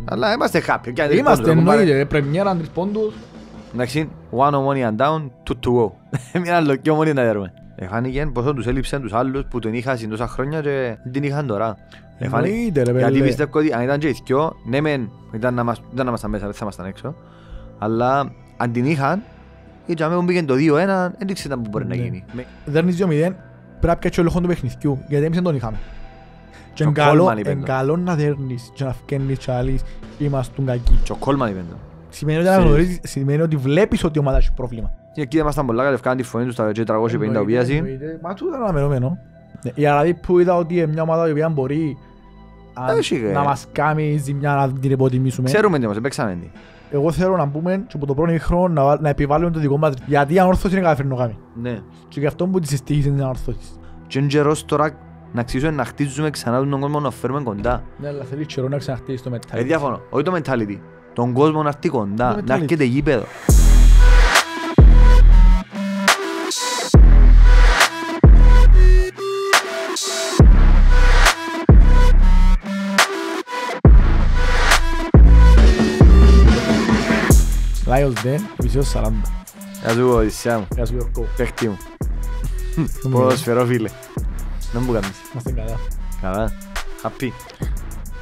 Mm. Αλλά είμαστε happy. Είμαστε εννοείται, πρεμιέρα τρεις πόντους. Εντάξει, one on one and down, two to go. Μια λογική ομόνη να δέρουμε. Εφάνηκε πόσο τους έλειψαν τους άλλους που τον είχαν τόσα χρόνια και την είχαν τώρα. Εννοείται ρε παιδί. Γιατί πιστεύω ότι αν ήταν και οι δυο, ναι μεν ήταν να ήμασταν μέσα, δεν θα ήμασταν έξω. Αλλά αν την είχαν, γιατί αν πήγαινε το 2-1, δεν ήξεραν που μπορεί να ναι. γίνει. Δέρνεις 2-0, πρέπει να ο λόγος του παιχνιδιού, γιατί εμείς δεν τον είχαμε. Και εγκαλό να δέρνεις και να φκένεις και να λύσεις «Είμαστε κακοί». Και ο Σημαίνει ότι βλέπεις ότι η ομάδα έχει πρόβλημα. Εκεί δεν ήμασταν πολλά καλευκάνε τη φωνή τους στα 450 ουβίαση. Μα του ήταν αναμενόμενο. Ναι, η Αραβή που είδα ότι μια ομάδα η οποία μπορεί να μας κάνει ζημιά να την υποτιμήσουμε. Ξέρουμε τι μας, παίξαμε τι. Εγώ θέλω να πούμε και από το πρώτο χρόνο να, επιβάλλουμε το δικό μας γιατί η ανόρθωση είναι καταφέρνω κάνει. Ναι. Και γι' αυτό που τη συστήχησε την ανόρθωση. Και είναι καιρός τώρα να αξίζουμε να χτίζουμε ξανά τον κόσμο να φέρουμε κοντά. Ναι, αλλά θέλεις καιρό να ξαναχτίσει το mentality. Ε, διαφωνώ. Όχι το mentality. Τον κόσμο να έρθει κοντά, να έρχεται γήπεδο. Λάιος Ντεν, επισόδιο 40. Γεια σου, Οδυσσιά μου. Γεια σου, Γιώργο. Παίχτη μου. Ποδοσφαιρό, φίλε. Δεν μου κάνεις. Είμαστε καλά. Καλά. Happy.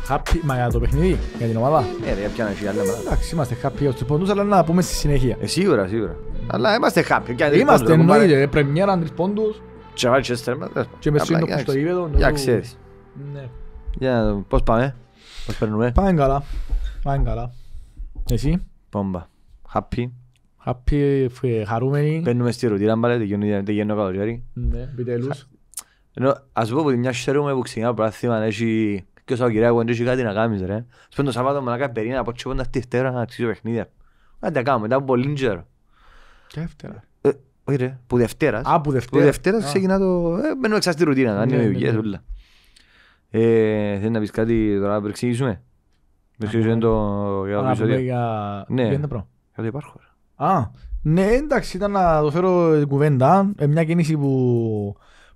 Happy, μα για το παιχνίδι, για την ομάδα. Ε, ρε, πια να έχει άλλη ομάδα. Εντάξει, είμαστε happy ως τους πόντους, αλλά να πούμε στη συνέχεια. Ε, σίγουρα, σίγουρα. Αλλά είμαστε happy. Είμαστε, εννοείται, πρεμιέρα, τρεις πόντους. Και βάλει και στέρμα. Και με σύντο που στο ύπεδο. Για ξέρεις. Ναι. Για, πώς πάμε, πώς παίρνουμε. Πάμε καλά. Πάμε καλά. Εσύ. Πόμπα. Happy. Happy, χαρούμενοι. Παίρνουμε στη ρουτήρα, μπαλέ, δεν γίνω καλοκαίρι. Ναι, επιτέλους. Ας πω ότι μια χαίρομαι που ξεκινά πράθυμα έχει και δεν έχει κάτι να κάνεις ρε. Σπέντο Σαββάτο με να κάνει περίνα από τσίπον αυτή φτέρα να αξίζω παιχνίδια. Να τα κάνουμε, ήταν πολύ γέρο. Ε, όχι ρε, που Δευτέρας. Α, που Δευτέρας. Που δευτέρα; ξεκινά το... Ε, Μένουμε εξάς τη ρουτίνα, ναι, ναι, ναι. Ε, να πεις κάτι τώρα Ναι, εντάξει ήταν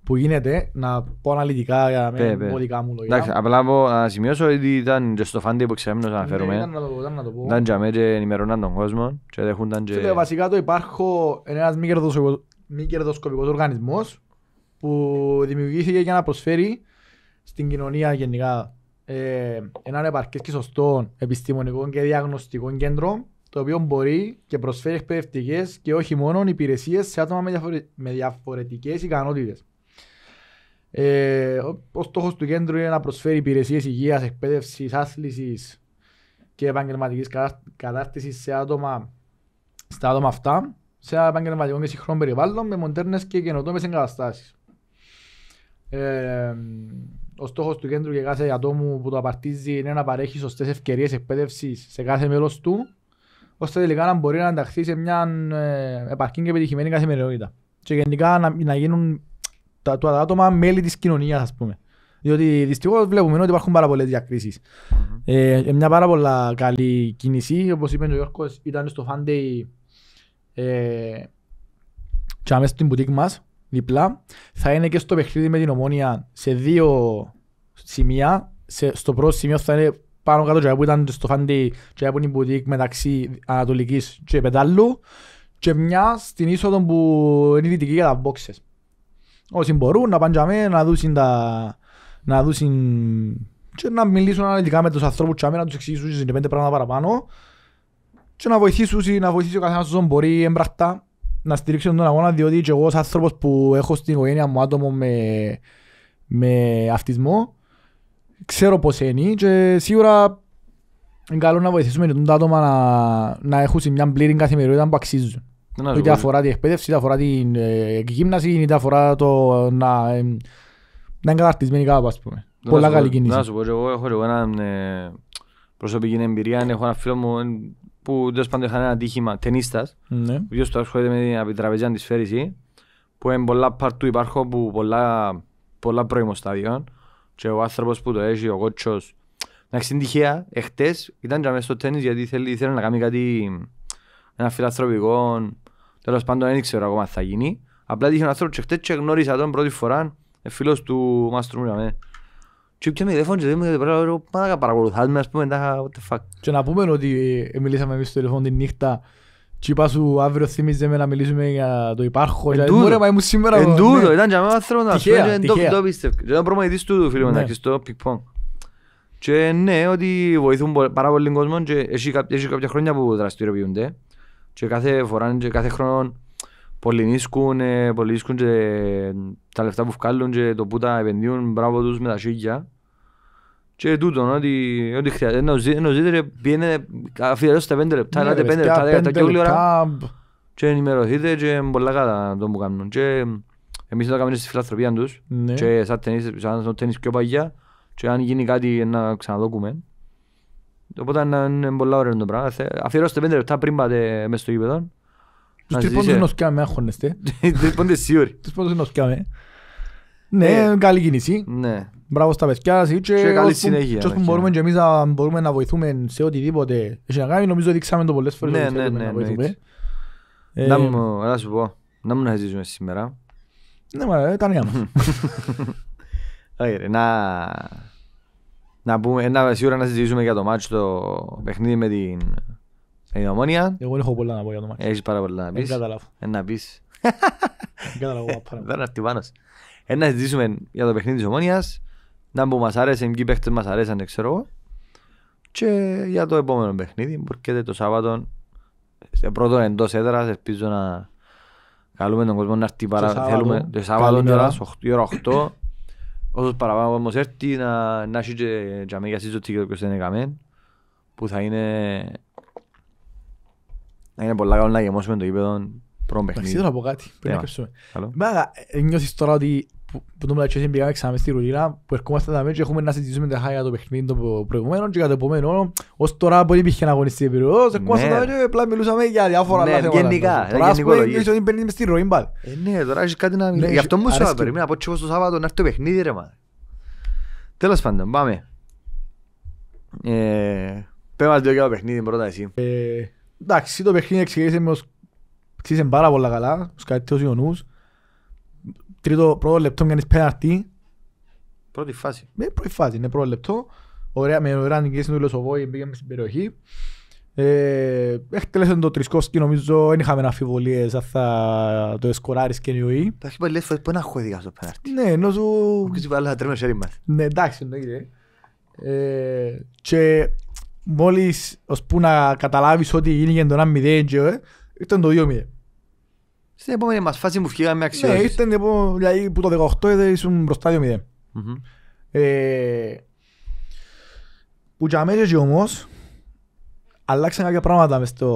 που γίνεται να πω αναλυτικά για να μην πω δικά μου λόγια. Εντάξει, απλά να σημειώσω ότι ήταν και στο φάντι που να ναι, αναφέρουμε. Ήταν και αμέ και ενημερώναν τον κόσμο και και... Βασικά το υπάρχω ένας μη κερδοσκοπικός οργανισμός που δημιουργήθηκε για να προσφέρει στην κοινωνία γενικά ε, έναν επαρκές και σωστό επιστημονικό και διαγνωστικό κέντρο το οποίο μπορεί και προσφέρει εκπαιδευτικές και όχι μόνο υπηρεσίες σε άτομα με διαφορετικές ικανότητες. Ε, ο στόχος του κέντρου είναι να προσφέρει υπηρεσίες υγείας, εκπαίδευσης, άθλησης και επαγγελματικής κατάρτισης σε άτομα, στα άτομα αυτά, σε επαγγελματικό και συγχρόν περιβάλλον με μοντέρνες και καινοτόμες εγκαταστάσεις. Ε, ο στόχος του κέντρου και κάθε ατόμου που το απαρτίζει είναι να παρέχει σωστές ευκαιρίες εκπαίδευσης σε κάθε μέλος του, ώστε τελικά να μπορεί να ενταχθεί σε μια ε, επαρκή και επιτυχημένη καθημερινότητα. Και γενικά να, να γίνουν τα, άτομα μέλη της κοινωνίας, ας πούμε. Διότι δυστυχώς βλέπουμε ότι υπάρχουν πάρα πολλές διακρίσεις. Mm-hmm. Ε, μια πάρα πολλά καλή κίνηση, όπως είπε ο Γιώργος, ήταν στο Fan ε, και αμέσως στην μπουτίκ μας, διπλά. Θα είναι και στο παιχνίδι με την Ομόνια σε δύο σημεία. Σε, στο πρώτο σημείο θα είναι πάνω κάτω που ήταν στο Φάντι και από την μπουτίκ μεταξύ Ανατολικής και Πετάλλου και μια στην είσοδο που είναι δυτική για τα μπόξες όσοι μπορούν να πάνε να δούσουν τα... να δούσουν και να μιλήσουν αναλυτικά με τους ανθρώπους και να τους εξηγήσουν πέντε πράγματα παραπάνω και να βοηθήσουν, να βοηθήσει ο καθένας όσο μπορεί έμπρακτα να στηρίξουν τον αγώνα διότι και εγώ ως άνθρωπος που έχω στην οικογένεια μου άτομο με, με αυτισμό ξέρω πως είναι και σίγουρα είναι καλό να βοηθήσουμε και τα άτομα να, να έχουν μια πλήρη καθημερινότητα που αξίζουν. Είτε αφορά την εκπαίδευση, είτε αφορά την ε, εκγύμναση, είτε αφορά το να, ε, να είναι καταρτισμένη κάπου, ας πούμε. Να Πολλά καλή κίνηση. Να σου πω, εγώ έχω εγώ ε, προσωπική εμπειρία, έχω ένα φίλο μου που τέλος πάντων είχαν ένα τύχημα ταινίστας, ναι. ο οποίος το ασχολείται με την επιτραπεζία της φέρηση, που είναι πολλά παρτού υπάρχουν, που πολλά, πολλά πρώιμο στάδιο και ο άνθρωπος που το έχει, ο κότσος, Εντάξει, την τυχαία, εχθές ήταν και μέσα στο τέννις γιατί ήθελε, ήθελε να κάνει κάτι, ένα φιλανθρωπικό Τέλος πάντων δεν ξέρω ακόμα θα γίνει. Απλά είχε ένα άνθρωπος και χτες και γνώρισα τον πρώτη φορά, ε, φίλος του Μάστρου Μουραμέ. Ε. Και πια με τηλέφωνο και δεν μου παρακολουθάς με ας πούμε, τα what the fuck. Και να πούμε ότι ε, μιλήσαμε εμείς στο τηλέφωνο τη νύχτα και είπα σου αύριο θύμιζε με να μιλήσουμε για το υπάρχο Εν τούτο, εν τούτο, ναι. ήταν και αμέσως άνθρωπο να σου το πίστευε Και ήταν προμονητής του φίλου μεταξύ ναι. στο Και ναι, ότι βοηθούν πάρα πολύ κόσμο και έχει κάποια χρόνια που δραστηριοποιούνται και κάθε φορά και κάθε χρόνο πολυνίσκουν, ε, πολυνίσκουν και τα λεφτά που βγάλουν και το που τα επενδύουν, μπράβο τους με τα σίγια. Και τούτο, ότι, ότι χρειάζεται, ενώ ζήτηρε πιένε, αφιερώστε πέντε λεπτά, ναι, ελάτε πέντε λεπτά, δέκα και όλη ώρα και ενημερωθείτε και πολλά καλά το που κάνουν. Και εμείς το κάνουμε στη φιλαθροπία τους ναι. και σαν τένις, σαν τένις πιο παγιά και αν γίνει κάτι να ξαναδόκουμε. Οπότε είναι πολύ ωραίο το πράγμα. Αφιερώστε πέντε λεπτά πριν πάτε μέσα στο γήπεδο. Τους τρεις πόντους νοσκάμε, αγχώνεστε. Τους τρυπώντες σίγουροι. Τους πόντους νοσκάμε. Ναι, ε, καλή κίνηση. Ναι. Μπράβο στα παιδιά σας. Και καλή συνέχεια. Και όσο μπορούμε ναι. και εμείς να μπορούμε να βοηθούμε σε οτιδήποτε. Έχει να κάνει, νομίζω δείξαμε το πολλές φορές. Ναι, ναι, ναι. Να ναι, ε, μου, να σου πω, να μου να ζήσουμε σήμερα. Ναι, μα, ε, τα νέα μας. Να να πούμε, ένα, σίγουρα να συζητήσουμε για το μάτσο το παιχνίδι με την, την ομόνια. Εγώ έχω πολλά να πω για το μάτσο. Έχεις πάρα πολλά να ε, πεις. Δεν καταλάβω. Ένα ε, πεις. Δεν καταλάβω πάρα έρθει πάνω. Ένα ε, συζητήσουμε για το παιχνίδι της ομόνιας. Να που μας άρεσε, ποιοι παίχτες μας αρέσαν, δεν ξέρω εγώ. Και για το επόμενο παιχνίδι που έρχεται το Σάββατο σε πρώτο εντός έδρας, ελπίζω να καλούμε τον κόσμο να έρθει παρά. Θέλουμε το Σάββατο τώρα, 8 8. Όσος παραπάνω όμως έρθει να, να έχει και, και αμέσως συζωτή και το ποιος είναι που θα είναι να είναι πολλά καλό να γεμώσουμε το γήπεδο πρώτο παιχνίδι. θα θέλω να κάτι, πριν να κρυψούμε. Μάγα, ε, νιώθεις τώρα ότι που το μεταξύ πήγαμε ξανά στη ρουλίνα που ερχόμαστε τα έχουμε να συζητήσουμε τα χάια το παιχνίδι το προηγούμενο και κατά επομένο ως τώρα μπορεί υπήρχε ναι. να αγωνιστεί η ερχόμαστε τα απλά μιλούσαμε για διάφορα ναι, άλλα θέματα γενικά τώρα ναι, ας πούμε στη ε, ναι τώρα έχεις κάτι να μιλήσεις γι' αυτό μου σου περίμενα από τσίπος το Σάββατο να τρίτο πρώτο λεπτό κάνεις πέναρτη. Πρώτη φάση. Με ναι, πρώτη φάση, είναι πρώτο λεπτό. Ωραία, με ωραία νικήση του Λεσοβόη πήγαμε στην περιοχή. Ε, Έχτελεσαν το τρισκόσκι, νομίζω δεν είχαμε αφιβολίες αν θα το εσκοράρεις και νιουεί. Εντάξει, πάλι λες φορές που είναι χώδι στο πέναρτη. Ναι, ενώ σου... Όχι, είπε άλλο θα τρέμε χέρι μας. Ναι, εντάξει, εννοείται. Ε, και μόλις, ως που να καταλάβεις ότι είναι για το 1-0 ε, ήταν το 2-0. Στην επόμενη μας φάση μου φύγαμε αξιώσεις. Ναι, ήταν δηλαδή, που το 18 ήσουν μπροστά 2-0. Mm-hmm. Ε, που και αμέσως και όμως, αλλάξαν κάποια πράγματα μες στο...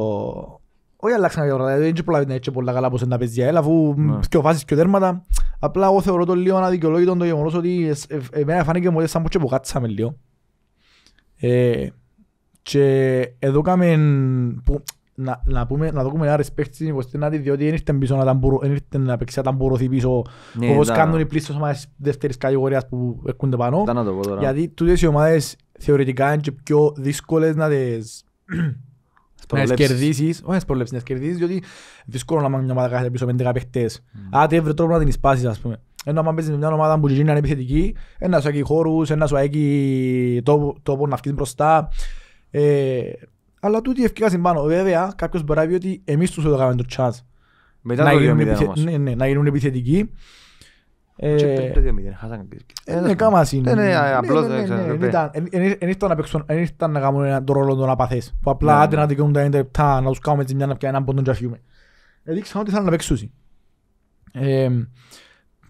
Όχι αλλάξαν κάποια πράγματα, δεν είναι πολλά, έτσι πολλά καλά πως είναι τα παιδιά, έλα αφού mm. και φάσεις και τέρματα. Απλά εγώ θεωρώ το λίγο αναδικαιολόγητο το γεγονός ότι ε, εμένα φάνηκε μου σαν πως και που κάτσαμε λίγο. Ε, και εδώ κάμεν, που να, να, πούμε, να δούμε ένα respect στην υποστηνάτη διότι δεν ήρθαν πίσω να, ταμπουρο, ήρθαν να παίξει να ταμπουρωθεί πίσω ναι, όπως ήταν... κάνουν οι πλήστες ομάδες δεύτερης κατηγορίας που έρχονται πάνω το γιατί τούτες οι ομάδες θεωρητικά είναι και πιο δύσκολες να τις να κερδίσεις, όχι να τις προβλέψεις, να τις κερδίσεις διότι δύσκολο να μάθει μια ομάδα κάθε πίσω 5-10 παίχτες mm. άντε βρε τρόπο να την εισπάσεις ας πούμε ενώ αν παίζεις μια ομάδα που γίνει ανεπιθετική, ένα σου έχει χώρους, ένα σου έχει τόπο, τόπο να βγεις μπροστά ε, αλλά τούτη ευκαιρία πάνω. Βέβαια, κάποιος μπορεί να πει ότι εμείς τους το κάνουμε το Μετά το 2-0 Ναι, ναι, να γίνουν επιθετικοί. Ε, ε, ναι, είναι κάμα ε, είναι. Ναι, απλώς ναι, δεν ξέρω. χάσαν ήρθαν Ναι, παίξουν, ήρθαν να κάνουν τον ρόλο των απαθές. Που απλά άντε να δικαιούν τα λεπτά, να τους κάνουμε τη να και αφιούμε. Έδειξαν ότι να παίξουν.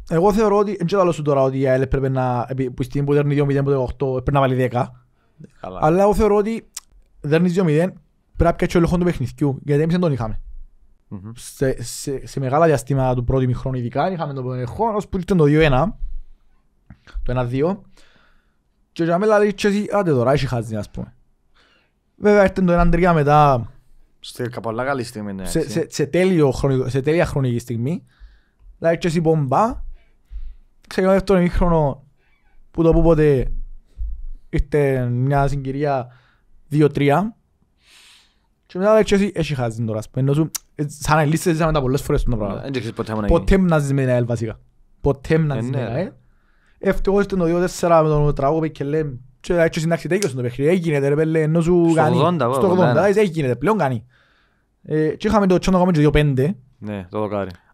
Εγώ θεωρώ ότι, δεν ξέρω τώρα ότι η ΑΕΛ δέρνεις 2-0, πρέπει να πιάτσω λόγω του παιχνιδιού, γιατί εμείς δεν τον είχαμε. Mm-hmm. Σε, σε, σε, μεγάλα διαστήματα του πρώτου μηχρόνου ειδικά, είχαμε τον πονεχό, ως που ήταν το 2-1, το 1-2, και για μένα λέει, άντε τώρα, είσαι χάσει, ας πούμε. Βέβαια, ήρθε το 1-3 μετά, σε, καλή στιγμή, ναι, σε, σε, σε, τέλειο σε τέλεια χρονική στιγμή, λέει, και εσύ μπομπά, ξεκινάει το μήχρονο, που το που ποτέ, ήρθε μια συγκυρία, δύο-τρία. Και μετά λέξε εσύ, έχει χάσει τώρα. Ενώ σου, ε, σαν ζήσαμε τα πολλές φορές πράγμα. Ποτέ με την ΑΕΛ βασικά. Ποτέ με την ε, ναι, ΑΕΛ. το με τον και λέει παιχνίδι. Ναι,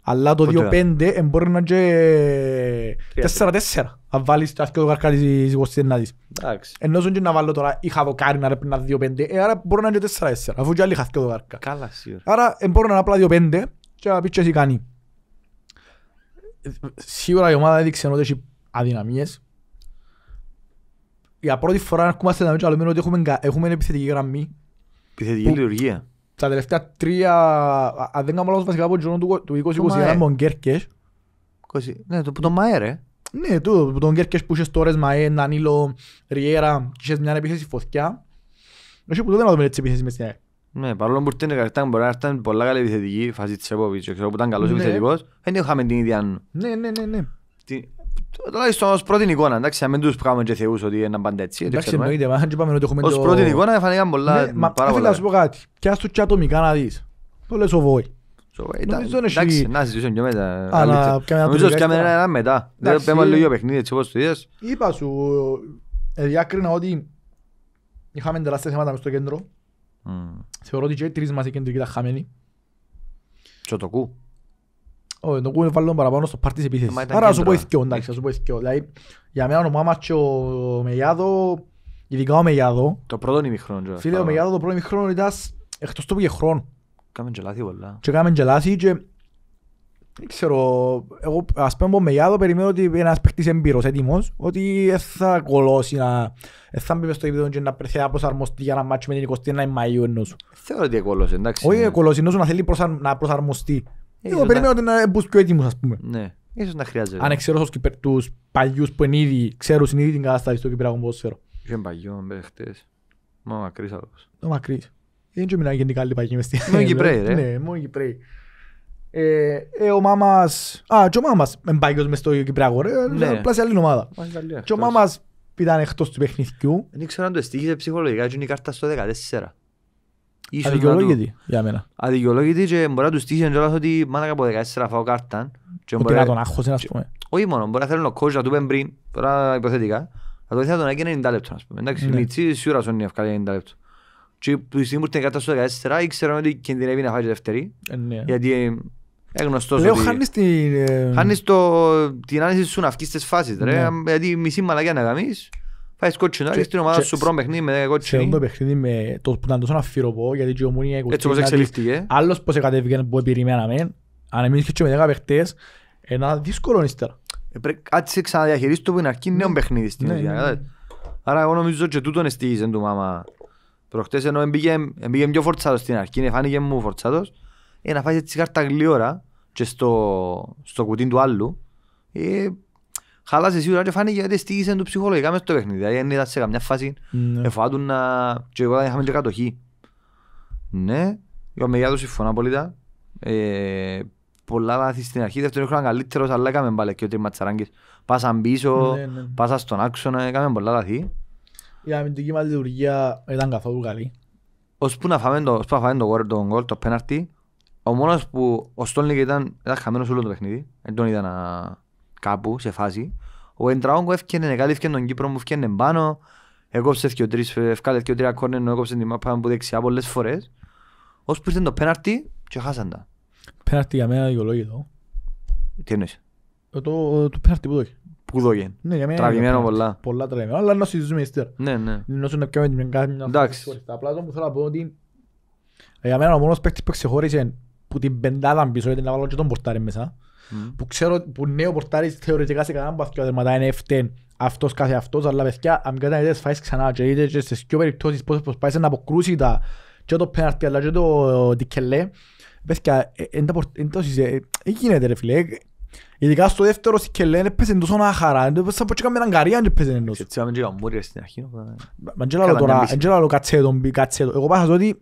Αλλά το 2-5 ε, μπορεί είναι και 4 αν βάλεις τα αυτοί καρκάρι της 29 Ενώ και να βάλω τώρα, είχα το κάρι να δύο πέντε, ε, να είναι τέσσερα αφού και άλλοι είχα καρκά. Καλά Άρα ε, μπορώ να είναι απλά δύο πέντε και να και εσύ κάνει. Ε, σίγουρα η ομάδα έδειξε αδυναμίες. Για πρώτη φορά έχουμε, Επιθετική λειτουργία. Τα τελευταία τρία, αν δεν κάνω ναι, τούτο, τον Κέρκες που είχες τώρα Σμαέ, Νανίλο, Ριέρα, είσαι μια επίθεση φωτιά. Όχι που δεν να δούμε έτσι επίθεση μες στην ΑΕΚ. Ναι, παρόλο που ήταν καρτά, μπορεί να ήταν πολλά καλή επιθετική, φάση Τσεπόβιτς, ξέρω που ήταν καλός ναι. επιθετικός, δεν είχαμε την ίδια... Ναι, ναι, ναι, ναι. Τουλάχιστον ως πρώτη εικόνα, εντάξει, αν τους κάνουμε και θεούς ότι είναι πάντα έτσι. Εντάξει, εννοείται, μα αν είπαμε ότι έχουμε το... Ως πρώτη εικόνα φανήκαν πολλά, ναι, πάρα πολλά. θέλω να σου πω κάτι, κι ας το και ατομικά να δεις. Το λες ο Βόη. Ε, νομίζω Εντάξει, να συζητήσουμε και μετά. Νομίζω και ένα Δεν παιχνίδι έτσι όπως το είδες. Είπα σου, διάκρινα ότι είχαμε τεράστια θέματα στο κέντρο. ότι τρεις μας οι ήταν κου. κου είναι παραπάνω στο πάρτι της ε, επίθεσης. Άρα σου πω δηλαδή, για μένα ο Μάμας και ο Μεγιάδο, ειδικά ο Μεγιάδο. Το πρώτο ημιχρόνο. Κάμεν και λάθη πολλά. Και κάμεν και λάθη και... Ξέρω, εγώ ας πούμε με Γιάδο περιμένω ότι ένας παίχτης εμπειρος, έτοιμος, ότι θα κολώσει να... Θα μπει στο επίπεδο και να πρέπει να προσαρμοστεί για να μάτσο με την 21 Μαΐου ενώ σου. Θεωρώ ότι εκολώσει, εντάξει. Όχι εκολώσει, ενώ σου να θέλει να προσαρμοστεί. Ε, εγώ περιμένω ότι να μπουν πιο έτοιμος, ας πούμε. Ναι, ίσως να χρειάζεται. Αν ξέρω τους παλιούς που είναι ήδη, ξέρουν ήδη την κατάσταση στο Κυπριακό ποδόσφαιρο. Είχε παλιό, μπέχτες. Μα μακρύς άλλος. Μα μακρύς. Δεν και μιλάνε γενικά λιπακοί μες Μόνο Κυπρέοι, δηλαδή. ρε. Ναι, μόνο Κυπρέοι. Ε, ε, ο μάμας... Α, και ο μάμας δεν πάει μες στο Κυπριακό, ρε. Ναι. άλλη ομάδα. Και ο μάμας ήταν εκτός του παιχνιδιού. Δεν ξέρω αν το εστίχησε ψυχολογικά και είναι η κάρτα στο 14. Αδικαιολόγητη για μένα. Αδικαιολόγητη και μπορεί να του στήσει ότι και που ήμουν την κατάσταση του 114 ήξερα ότι κινδυνεύει να φάει δεύτερη. Ε, ναι. Γιατί έγνωστο. γνωστός. Λέω ότι... χάνεις την. Ε, χάνεις την άνεση σου να βγεις στι φάσει. Ναι. Γιατί μισή μαλακιά να κάνει. Φάεις κότσινο, έχεις την ομάδα σου πρώτο παιχνίδι με κότσινο. Σε το παιχνίδι με το που ήταν τόσο αφιερωπό, γιατί και ο Μούνια Έτσι όπως εξελίχθηκε. Άλλος πώς κατέβηκε που περιμέναμε, αν εμείς και με δέκα παιχτές, ένα δύσκολο ύστερα. Ε, Κάτι σε ξαναδιαχειρίστο που είναι αρκεί νέο ναι. παιχνίδι στην ναι, ουσία. Άρα εγώ νομίζω ότι και τούτον εστίγησε του μάμα Προχτές ενώ έμπηγε πιο φορτσάτος στην αρχή, φάνηκε μου φορτσάτος, ε, να φάει έτσι κάρτα γλυόρα και στο, στο κουτί του άλλου, ε, χάλασε σίγουρα και φάνηκε ότι στήγησε το ψυχολογικά μέσα στο παιχνίδι. Δηλαδή δεν ήταν σε καμιά φάση, mm. εφάτουν να... και εγώ είχαμε και κατοχή. Ναι, ο Μεγιάδο συμφωνώ απόλυτα. Ε, πολλά λάθη στην αρχή, δεύτερον χρόνο καλύτερος, αλλά έκαμε μπαλεκ και ο τριμματσαράγκης. Πάσαν πίσω, ναι, ναι. πάσα στον άξονα, έκαμε πολλά λάθη η αμυντική μας λειτουργία ήταν καθόλου καλή. Ώσπου να φάμε το, να φάμε το, το το πέναρτι, ο μόνος που ο Στόλνικ ήταν, ήταν χαμένος όλο το παιχνίδι, δεν τον είδα να... κάπου σε φάση. Ο Εντραόγκο έφτιανε, κάτι έφτιανε τον Κύπρος μου, έφτιανε πάνω, έκοψε και ο τρεις, έφτιανε και ο τρία κόρνε, έκοψε την μάπα μου δεξιά πολλές φορές. Ώσπου ήρθαν το πέναρτι και χάσαν τα. Πέναρτι για μένα δικαιολόγητο. Τι εννοείς. Ε, το, το πέναρτι που το έχει. Πού δόγεν. Ναι, τραβημένο πολλά. Πολλά τραβημένο, αλλά να συζητούμε τώρα. Ναι, ναι. Νόσο να πιάμε την κάθε μια Εντάξει. Απλά το που θέλω να πω ότι ε, για μένα ο μόνος παίκτης που ξεχώρισε που την πεντάδα πίσω, γιατί να βάλω και τον πορτάρι μέσα, που ξέρω που νέο πορτάρι θεωρητικά σε κανέναν παθιό δερματά είναι φταίν αυτός κάθε αυτός, αλλά παιδιά αν κατά είδες ξανά και είδες και στις πιο περιπτώσεις πώς προσπάθησε να αποκρούσει τα και το πέναρτι αλλά και το δικελέ, παιδιά, δεν το συζητήσε, ρε φίλε, ε, Ειδικά στο δεύτερο σκελέν έπαιζε τόσο να χαρά. Σαν από και έναν καρία αν έπαιζε εντός. Έτσι πάμε και καμπούρια στην αρχή. Αν τώρα, αν λάλλω κάτσε τον πει, κάτσε τον. Εγώ πάσα ότι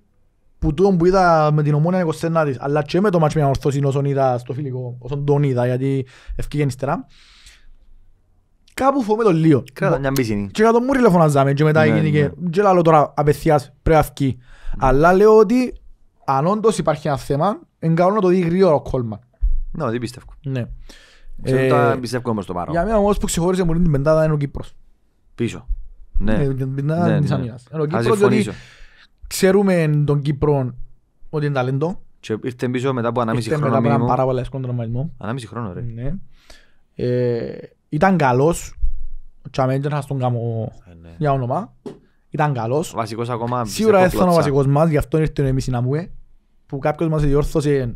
που τούτο που είδα με την ομόνια 24 της, αλλά και με το μάτσο μια έναν όσον είδα στο φιλικό, όσον τον είδα, γιατί ευκήγε ύστερα. Κάπου φοβούμε τον λίγο. Κράτα μια μπισίνη. Και κατά Μούρι λεφωναζάμε και μετά ναι, έγινε Και ναι. λάλλω τώρα απευθείας πρέπει να ναι. Αλλά λέω ότι αν όντως υπάρχει ένα θέμα, εγκαλώ να το δει γρήγορα ο ναι, δεν πιστεύω. Ναι. Ξέρω ε, πιστεύω όμως το παρόν. Για μένα όμως που ξεχώριζε πολύ την πεντάδα είναι ο Κύπρος. Πίσω. Ναι. Ε, την πεντάδα ναι, ναι, της Αμήνας. Ναι. Ο Κύπρος διότι ξέρουμε τον Κύπρο ότι είναι ταλέντο. Και ήρθε πίσω μετά από 1,5 χρόνο. Ήρθε μετά από πάρα πολλά εύκολο τραυματισμό. 1,5 χρόνο ρε. Ναι. Ε, ήταν καλός. Ο Τσαμέντζερ θα τον κάνω ε, για όνομα. Ήταν καλός. Βασικός ακόμα. Σίγουρα έφτανε ο βασικός μας, γι' αυτό ήρθε εμείς η Που κάποιος μας διόρθωσε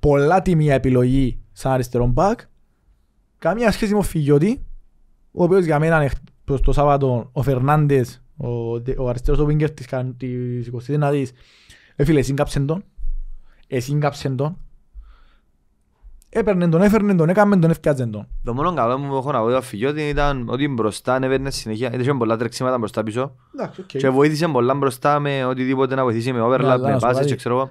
πολλά τιμία επιλογή σαν αριστερό μπακ. Καμία σχέση με ο Φιγιώτη, ο οποίος για μένα προς το Σάββατο ο Φερνάντες, ο, ο αριστερός ο Βίγκερ της, της 29ης, έφυλε ε, σύγκαψεν τον, εσύγκαψεν τον, έπαιρνε τον, έφερνε τον, έκαμε τον, έφτιαζε τον. Το μόνο καλό μου που έχω να πω για Φιγιώτη ήταν ότι μπροστά ανέβαινε συνέχεια, είχε πολλά τρεξίματα μπροστά πίσω και βοήθησε πολλά μπροστά με οτιδήποτε να βοηθήσει με overlap, με πάσες και ξέρω εγώ.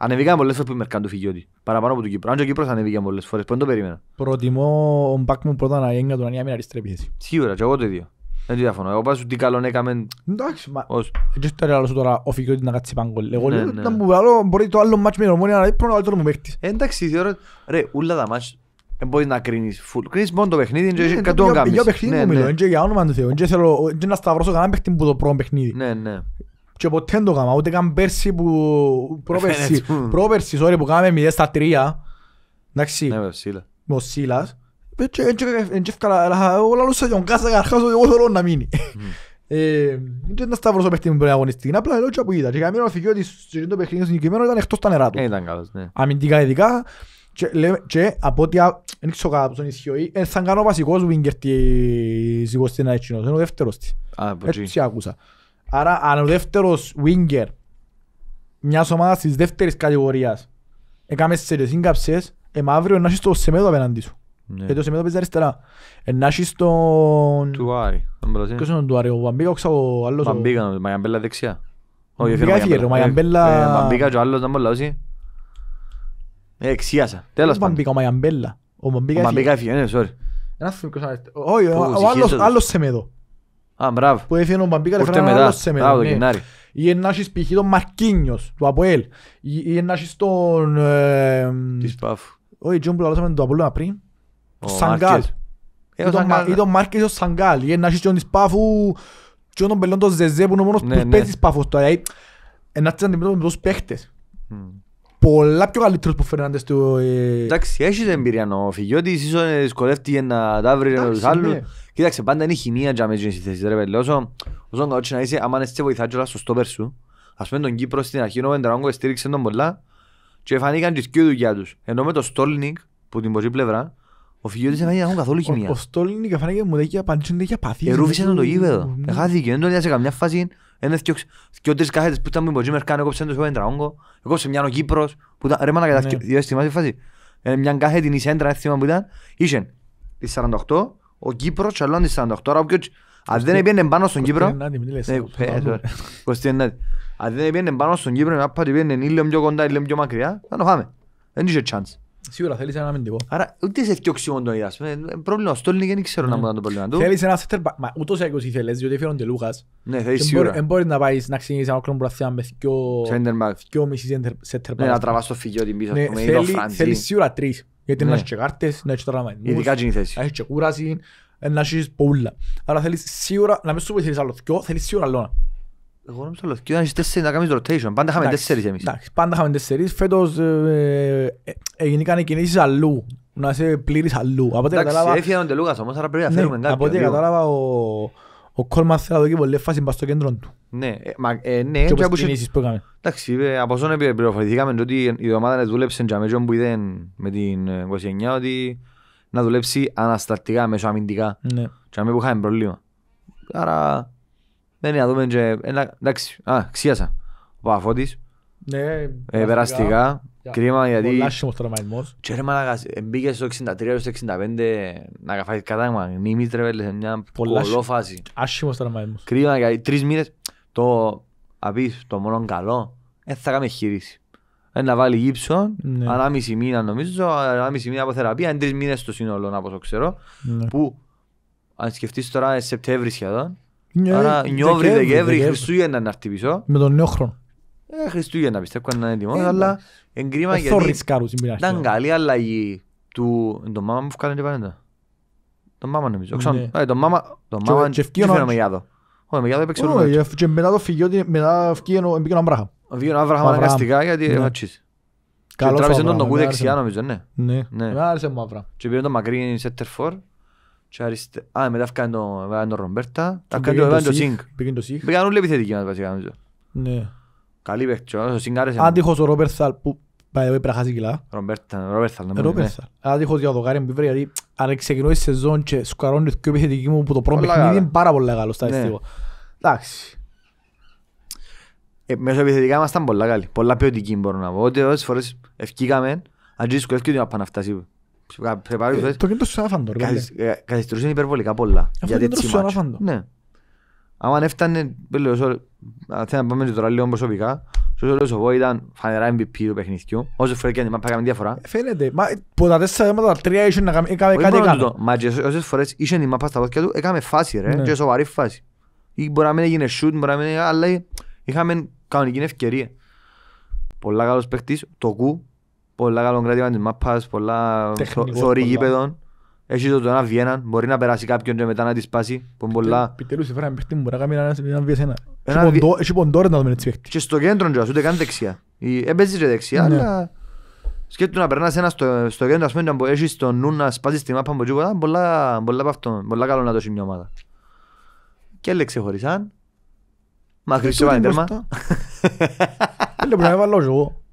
Ανεβήκαμε πολλές φορές που μερκάντου το Φιγιώτη. Παραπάνω από το Κύπρο. Αν και ο Κύπρος ανεβήκαμε πολλές φορές. Πού το περίμενα. Προτιμώ ο Μπακ μου πρώτα να έγινε του να μην αριστρέπεις εσύ. Σίγουρα και εγώ το ίδιο. Δεν το διαφωνώ. Εγώ πάσου τι καλόν έκαμε. Εντάξει, μα... Δεν άλλο τώρα ο να κάτσει Εγώ ναι, λέω ναι. το άλλο μάτς με να και ποτέ το κάνουμε. ούτε καν πέρσι που... Πρόπερσι, πρόπερσι, sorry, που κάναμε μηδέ στα τρία. Εντάξει. Ναι, με ο Σίλας. Με ε, ε, ο Σίλας. Έτσι όλα τον να Δεν ε, την απλά λέω από είδα. Και καμία ότι το παιχνίδι συγκεκριμένο ήταν εκτός τα νερά του. Ναι. δεν Άρα αν ο δεύτερος winger μιας ομάδας της δεύτερης κατηγορίας έκαμες σε τέτοιες σύγκαψες, εμ' αύριο να έχεις το Σεμέδο απέναντι σου. Ναι. Γιατί ο Σεμέδο παίζει αριστερά. Ε, να έχεις τον... Τουάρι. Ποιος είναι ο Τουάρι, ο Βαμπίκα, ο άλλος... Βαμπίκα, ο Μαγιαμπέλα δεξιά. Όχι, έφερε ο Μαγιαμπέλα. Βαμπίκα ε, ε, και ο άλλος, να μου λαώσει. Εξίασα, τέλος πάντων. Ο Μαγιαμπέλα. Ο Μαμπίκα έφυγε, ναι, sorry. Ένας θυμικός, όχι, ο άλλος Σεμέδο. Α, μπράβο. Που έφυγε ο Μπαμπίκα, έφερε έναν άλλος σε μένα. Ναι. Ή να έχεις π.χ. τον Μαρκίνιος, του Αποέλ. Ή να έχεις τον... Ε, Όχι, τον που λαλώσαμε τον Απολλώνα πριν. Ο Σαγκάλ. Ε, ή τον Μάρκες ο Σαγκάλ. Ή να έχεις τον της Πάφου... τον πελόν τον Ζεζέ που είναι ο μόνος ναι, που ναι. παίζει πολλά πιο καλύτερος που φαίνονται στο... Ε, Εντάξει, την εμπειρία ο Φιγιώτης, ίσως δυσκολεύτηκε να τα βρει με τους άλλους. Ναι. Κοίταξε, πάντα είναι η χημεία για μέσα στη θέση, ρε παιδί. Όσο καότσι να είσαι, άμα είσαι βοηθά όλα στο στόπερ σου, ας πούμε τον Κύπρο στην αρχή, ο Βεντραγκο στήριξε τον πολλά και φανήκαν τις δυο δουλειά τους. Ενώ με τον Στόλνικ, που την πολλή πλευρά, ο Φιγιώτης δεν έχουν καθόλου χημεία. Ο Στόλνικ φανήκε μου δεν έχει απαντήσει, δεν είχε παθήσει. Ερούφησε τον το γήπεδο. Εχάθηκε, ναι. δεν τον έδιασε σε καμιά φάση. Ένα και ο τρει κάθετε που ήταν με Τζίμερ κάνει εγώ ψέντο εγώ έντρα όγκο. Εγώ σε μιάνω Κύπρο. ρε μάνα κατά δύο στη φάση. Ε, μια κάθετη η σέντρα θυμά που ήταν. Είχε τη 48, ο Κύπρος, τσαλόν τη 48. Τώρα, όποιος, αν δεν έπαιρνε πάνω στον Κύπρο. Ε, αν δεν έπαιρνε πάνω στον Κύπρο, να πάει λίγο πιο κοντά ή λίγο πιο μακριά, θα το φάμε. Δεν είχε chance. Σίγουρα θέλεις ένα αμυντικό. Άρα ούτε σε φτιόξιμο ε, Πρόβλημα, στο ελληνικό δεν ξέρω να ναι. μου το πρόβλημα του. Θέλεις ένα center Μα ούτως έκος ήθελες, διότι έφεραν τελούχας. Ναι, θέλεις σίγουρα. Δεν μπορείς να πάεις να ξεκινήσεις ένα κλόμπρο αθιά με δυο μισή μπακ. Ναι, να το πίσω. Ναι, θέλεις σίγουρα τρεις. να ναι. Να θέλεις σίγουρα, εγώ νομίζω το τέσσερις να κάνεις rotation. Πάντα είχαμε τέσσερις εμείς. πάντα είχαμε τέσσερις. Φέτος έγιναν ε, ε, ε, κινήσεις αλλού. Να είσαι πλήρης αλλού. Από ό,τι κατάλαβα... Έφυγαν ο Τελούκας όμως, άρα πρέπει να ναι, φέρουμε κάτι. Από ό,τι κατάλαβα ο Κόλμαν θέλει να στο κέντρο του. Ναι, ναι Και Εντάξει, από η δούλεψε για με να δεν είναι να δούμε και... Εντάξει, α, ξίασα. Ο Παφώτης. Ναι, ε, περαστικά. Κρίμα γιατί... Πολλά το τραυματισμός. Και ρε μαλακάς, μπήκες στο 63 65 να καφάει κατάγμα. Νίμις τρεβέλε σε μια πολλό φάση. Άσχημος τραυματισμός. Κρίμα γιατί τρεις μήνες το απείς το μόνο καλό, δεν θα κάνουμε χειρίση. Ε, να βάλει γύψο, ναι. ανάμιση μήνα νομίζω, ανάμιση μήνα από θεραπεία, είναι τρεις μήνες στο σύνολο όπως το ξέρω. Ναι. Που αν σκεφτείς τώρα ε, Σεπτέμβρη σχεδόν, ναι, Άρα νιόβρι, Δεκέμβρη, Χριστούγεννα να έρθει πίσω. Με τον νέο χρόνο. Ε, Χριστούγεννα πιστεύω να είναι τιμό, ε, αλλά εν κρίμα ε, γιατί ήταν καλή αλλαγή του... Τον μάμα μου φκάνε και το. Τον μάμα νομίζω. Ναι. Ε, τον μάμα... Τον μάμα... Και Όχι, Και μετά το ο Α, μετά έφκανε τον Ρομπέρτα, έφκανε τον Σίγκ, πήγαν το Σίγκ, πήγαν όλοι επιθετικοί μας βασικά Ναι. Καλή παίχτη, ο Σιγκ άρεσε. Άντυχος ο Ρομπέρθαλ που πρέπει να χάσει κιλά. Ρομπέρθαλ. Άντυχος ναι. για το Κάριν Πιβέρ γιατί αν η σεζόν και επιθετική που το πρώτο παιχνίδι είναι πάρα πολύ ναι. καλό Εντάξει. Ε, μέσω επιθετικά να ε, το κέντρο ε, υπερβολικά πολλά. Αυτό είναι το σου Ναι. Άμα έφτανε, θέλω να πάμε τώρα λίγο προσωπικά, στο ο Λεσοβό ήταν φανερά MVP του παιχνιδιού. Όσο φορές και αν πάγαμε διαφορά. Ε, φαίνεται. Μα από τα τέσσερα δέματα, τα τρία ήσουν να κάνουμε κάτι έκαμε. Μα και όσες φορές ήσουν η μάπα στα πόδια του, έκαμε φάση ρε, ναι. και σοβαρή φάση. Ή μπορεί να μην έγινε shoot, μπορεί να μην έγινε, αλλά είχαμε κανονική ευκαιρία. Πολλά καλός παίχτης, το κου, πολλά καλό κράτημα της μάπας, πολλά θωρή γήπεδων. Έχει το να βγαίναν, μπορεί να περάσει κάποιον και μετά να τη σπάσει. πολλά... Επιτελούς η φράγη παίχτη μου, να έναν σένα. ένα. Έχει ποντόρες να δούμε έτσι παίχτη. Και στο κέντρο και ούτε καν δεξιά. Έπαιζεις ε, και δεξιά, ναι. αλλά... Σκέτου να περνάς ένα στο, κέντρο, ας πούμε, να έχεις το νου να σπάσεις τη μάπα από τίποτα, πολλά, πολλά, πολλά καλό να το έχει μια ομάδα. Και έλεγε ξεχωρισάν. Μα χρυσό πάνε τέρμα. Έλεγε πρέπει να βάλω εγώ.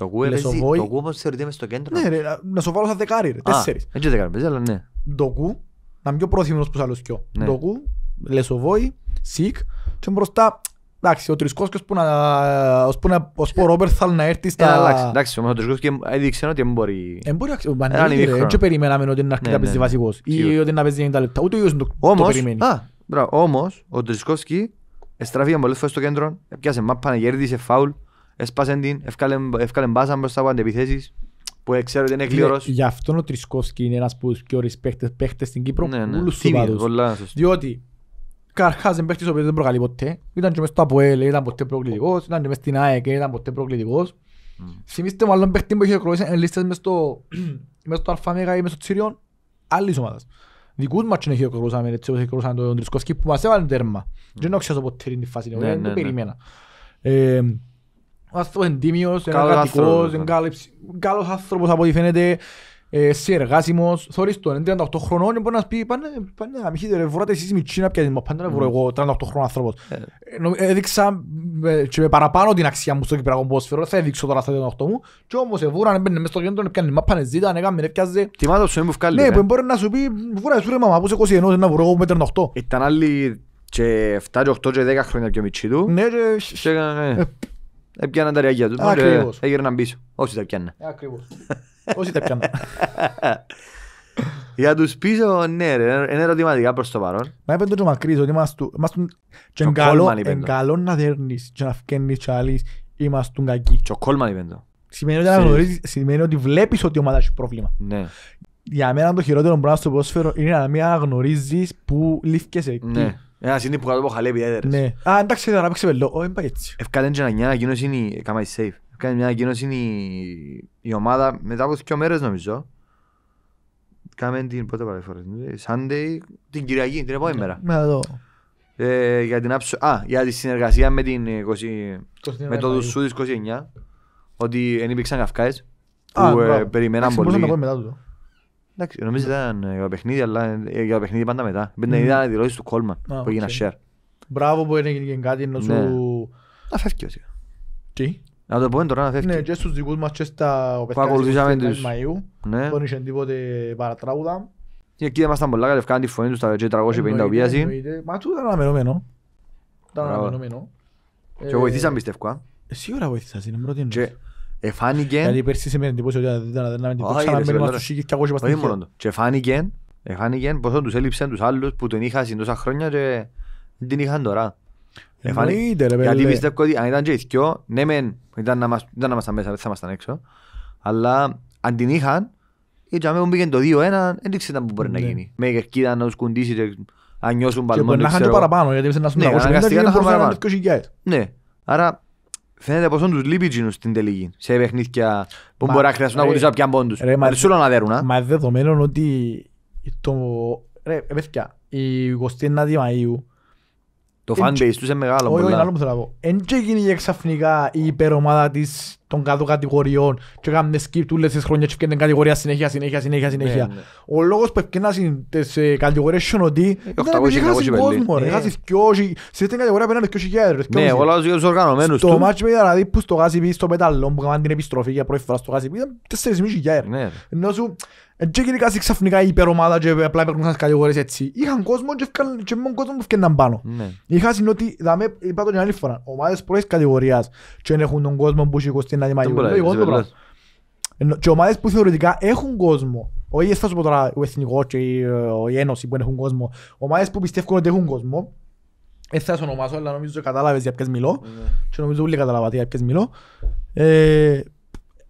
Το κου το κου θεωρείται μες στο κέντρο. Ναι ρε, να σου βάλω σαν δεκάρι ρε, τέσσερις. Έτσι δεκάρι, παίζει, αλλά ναι. Το κου, να πιο πρόθυμος προς άλλους κοιό. Το κου, Λεσοβόη, Σικ και μπροστά Εντάξει, ο Τρισκόσκος που να... Ώσπου να... Ώσπου ο Ρόμπερθαλ να έρθει στα... Ε, εντάξει, ο Τρισκόσκος έδειξε ότι μπορεί... Εν μπορεί, ο Μπανέλη έτσι περιμέναμε ότι είναι αρκετά να ναι, ναι, παίζει ναι. βασικός ή ότι να παίζει 90 λεπτά, ούτε ο ίδιος το περιμένει. Όμως, ο Τρισκόσκι εστραφήκαν πολλές φορές στο κέντρο, πιάσε μάπα, να γέρδισε φάουλ, έσπασαν την, έφκαλε μπάσα μπροστά από αντεπιθέσεις που ξέρω ότι είναι κλειωρός. Γι' αυτό ο Τρισκόσκι είναι ένας από τους πιο ρησπέχτες παίχτες στην Κύπρο, ναι, ναι. όλους τους Διότι Καρχάς δεν παίχτης ο οποίος δεν προκαλεί ποτέ. Ήταν και μες στο ΑΠΟΕΛ, ήταν ποτέ προκλητικός. Ήταν και μες στην ΑΕΚ, ήταν ποτέ προκλητικός. Mm. Θυμίστε μου άλλον παίχτη που είχε κροβήσει εν λίστες μες στο Αλφαμέγα ή μες στο Τσίριον, άλλης ομάδας. Δικούς μας είναι χειροκρούσαμε, έτσι όπως χειροκρούσαμε τον Τρισκόσκι που μας έβαλε τέρμα. Mm. Δεν ξέρω ποτέ την φάση, ναι, δεν ναι, ναι. περιμένα. Ε, ο άνθρωπος εντύμιος, εργατικός, καλός άνθρωπος από ό,τι φαίνεται, ε, συνεργάσιμος, θωρείς τον, 38 χρονών, μπορεί να πει πάνε να μην βρώτε εσείς να πια, μα να βρω ναι. εγώ 38 χρονών ε. Ε, Έδειξα και με παραπάνω την αξία μου στο κυπριακό Μποσφαιρό. θα έδειξω τώρα 38 μου και όμως μέσα στο κέντρο, ναι, ζήτα, ναι, έπιαζε. Τι Έπιαναν τα ριάκια τους. Έγιναν πίσω. Όσοι τα πιάνε. Ε, ακριβώς. Όσοι τα πιάνε. Για τους πίσω, ναι ρε, είναι ερωτηματικά προς το παρόν. Μα είπαν το μακρύς, ότι είμαστε καλό να δέρνεις και να φκένεις και είμαστε κακοί. Και ο Κόλμαν το. Σημαίνει ότι βλέπεις ότι η ομάδα έχει πρόβλημα. Ναι. Για μένα το χειρότερο πράγμα στο ποδόσφαιρο είναι να μην αναγνωρίζεις που εκεί. Ναι. Ένα σύντη που κάτω από χαλέπι έδερες. Ναι. Α, εντάξει, ήταν να παίξει πελό. Όχι, πάει έτσι. Ευκάλεν και μια ανακοίνωση, είναι... Κάμα safe. Ευκάλεν μια ανακοίνωση είναι η ομάδα μετά από δύο μέρες νομίζω. Κάμε την πότε πάλι φορές. Sunday, την Κυριακή, την επόμενη μέρα. Ναι, με εδώ. Ε, για, την άψο... Α, για τη συνεργασία με, την 20... Ε, με το Δουσούδης 29. Ότι δεν υπήρξαν καυκάες. Που ε, περιμέναν πολύ. Εντάξει, νομίζω ότι ναι. ήταν ε, για το παιχνίδι, αλλά ε, για το παιχνίδι πάντα μετά. Μπήκε mm. ήταν δηλώσεις του Κόλμαν που έγινε share. Μπράβο που έγινε και κάτι να σου... Να φεύγει όσοι. Τι? Να το πούμε τώρα να φεύγει. Ναι, και στους δικούς μας και στα πεθκάρια της Μαΐου. Ναι. Δεν είχε τίποτε παρατράγουδα. Και εκεί δεν ήμασταν πολλά τη φωνή τους, τα 350 ουβίαζοι. Μα του ήταν αναμενόμενο. Ήταν αναμενόμενο. Και βοηθήσαν ε, πιστεύω. Σίγουρα βοηθήσαν, είναι πρώτη εννοία εφάνηκε... Γιατί δηλαδή, πέρσι σε εντυπώσει ότι δεν να το το. Και εφάνηκε, πόσο τους έλειψαν τους άλλους που τον είχαν τόσα χρόνια και δεν την είχαν τώρα. Γιατί αν ήταν και οι ναι μεν ήταν να ήμασταν μέσα, δεν θα ήμασταν έξω. Αλλά αν την είχαν, αν πήγαινε το 2-1, δεν που μπορεί να ναι. γίνει. να τους κουντήσει Φαίνεται πως όντως λείπει τζίνους στην τελική, σε παιχνίδια που μπορεί να χρειαστούν να κουτίσουν από πιαν πόντους. Μα σου να δέρουν. Μα δεδομένων ότι το... Ρε, παιδιά, η 29η Μαΐου το fan τους είναι μεγάλο. Όχι, άλλο που θέλω να πω. Εν και γίνει ξαφνικά η υπερομάδα της των κάτω κατηγοριών και κάνουν skip χρόνια και την κατηγορία συνέχεια, συνέχεια, συνέχεια, ναι, συνέχεια. Ναι. Ο λόγος που επικοινάσουν τις ε, κατηγορίες είναι ότι ε, κόσμο, ε. έχασαν κόσμο. σε την κατηγορία πέρανε δυο χιλιάδες. Ναι, στο την ε, και ξαφνικά η υπερομάδα και απλά σαν κατηγορίες έτσι. Είχαν κόσμο και, μόνο κόσμο που ευκαιναν πάνω. Ναι. Είχα συνότι, δαμε, είπα την άλλη φορά, ομάδες πρώτης κατηγορίας και έχουν τον κόσμο που έχει κοστεί να δημιουργούν. Και ομάδες που θεωρητικά έχουν κόσμο. Όχι θα σου τώρα ο Εθνικός και ε, η Ένωση που έχουν κόσμο. Ομάδες που πιστεύουν ότι έχουν κόσμο. Ε, θα ονομάσω, αλλά νομίζω κατάλαβες για ποιες μιλώ. Ναι. Και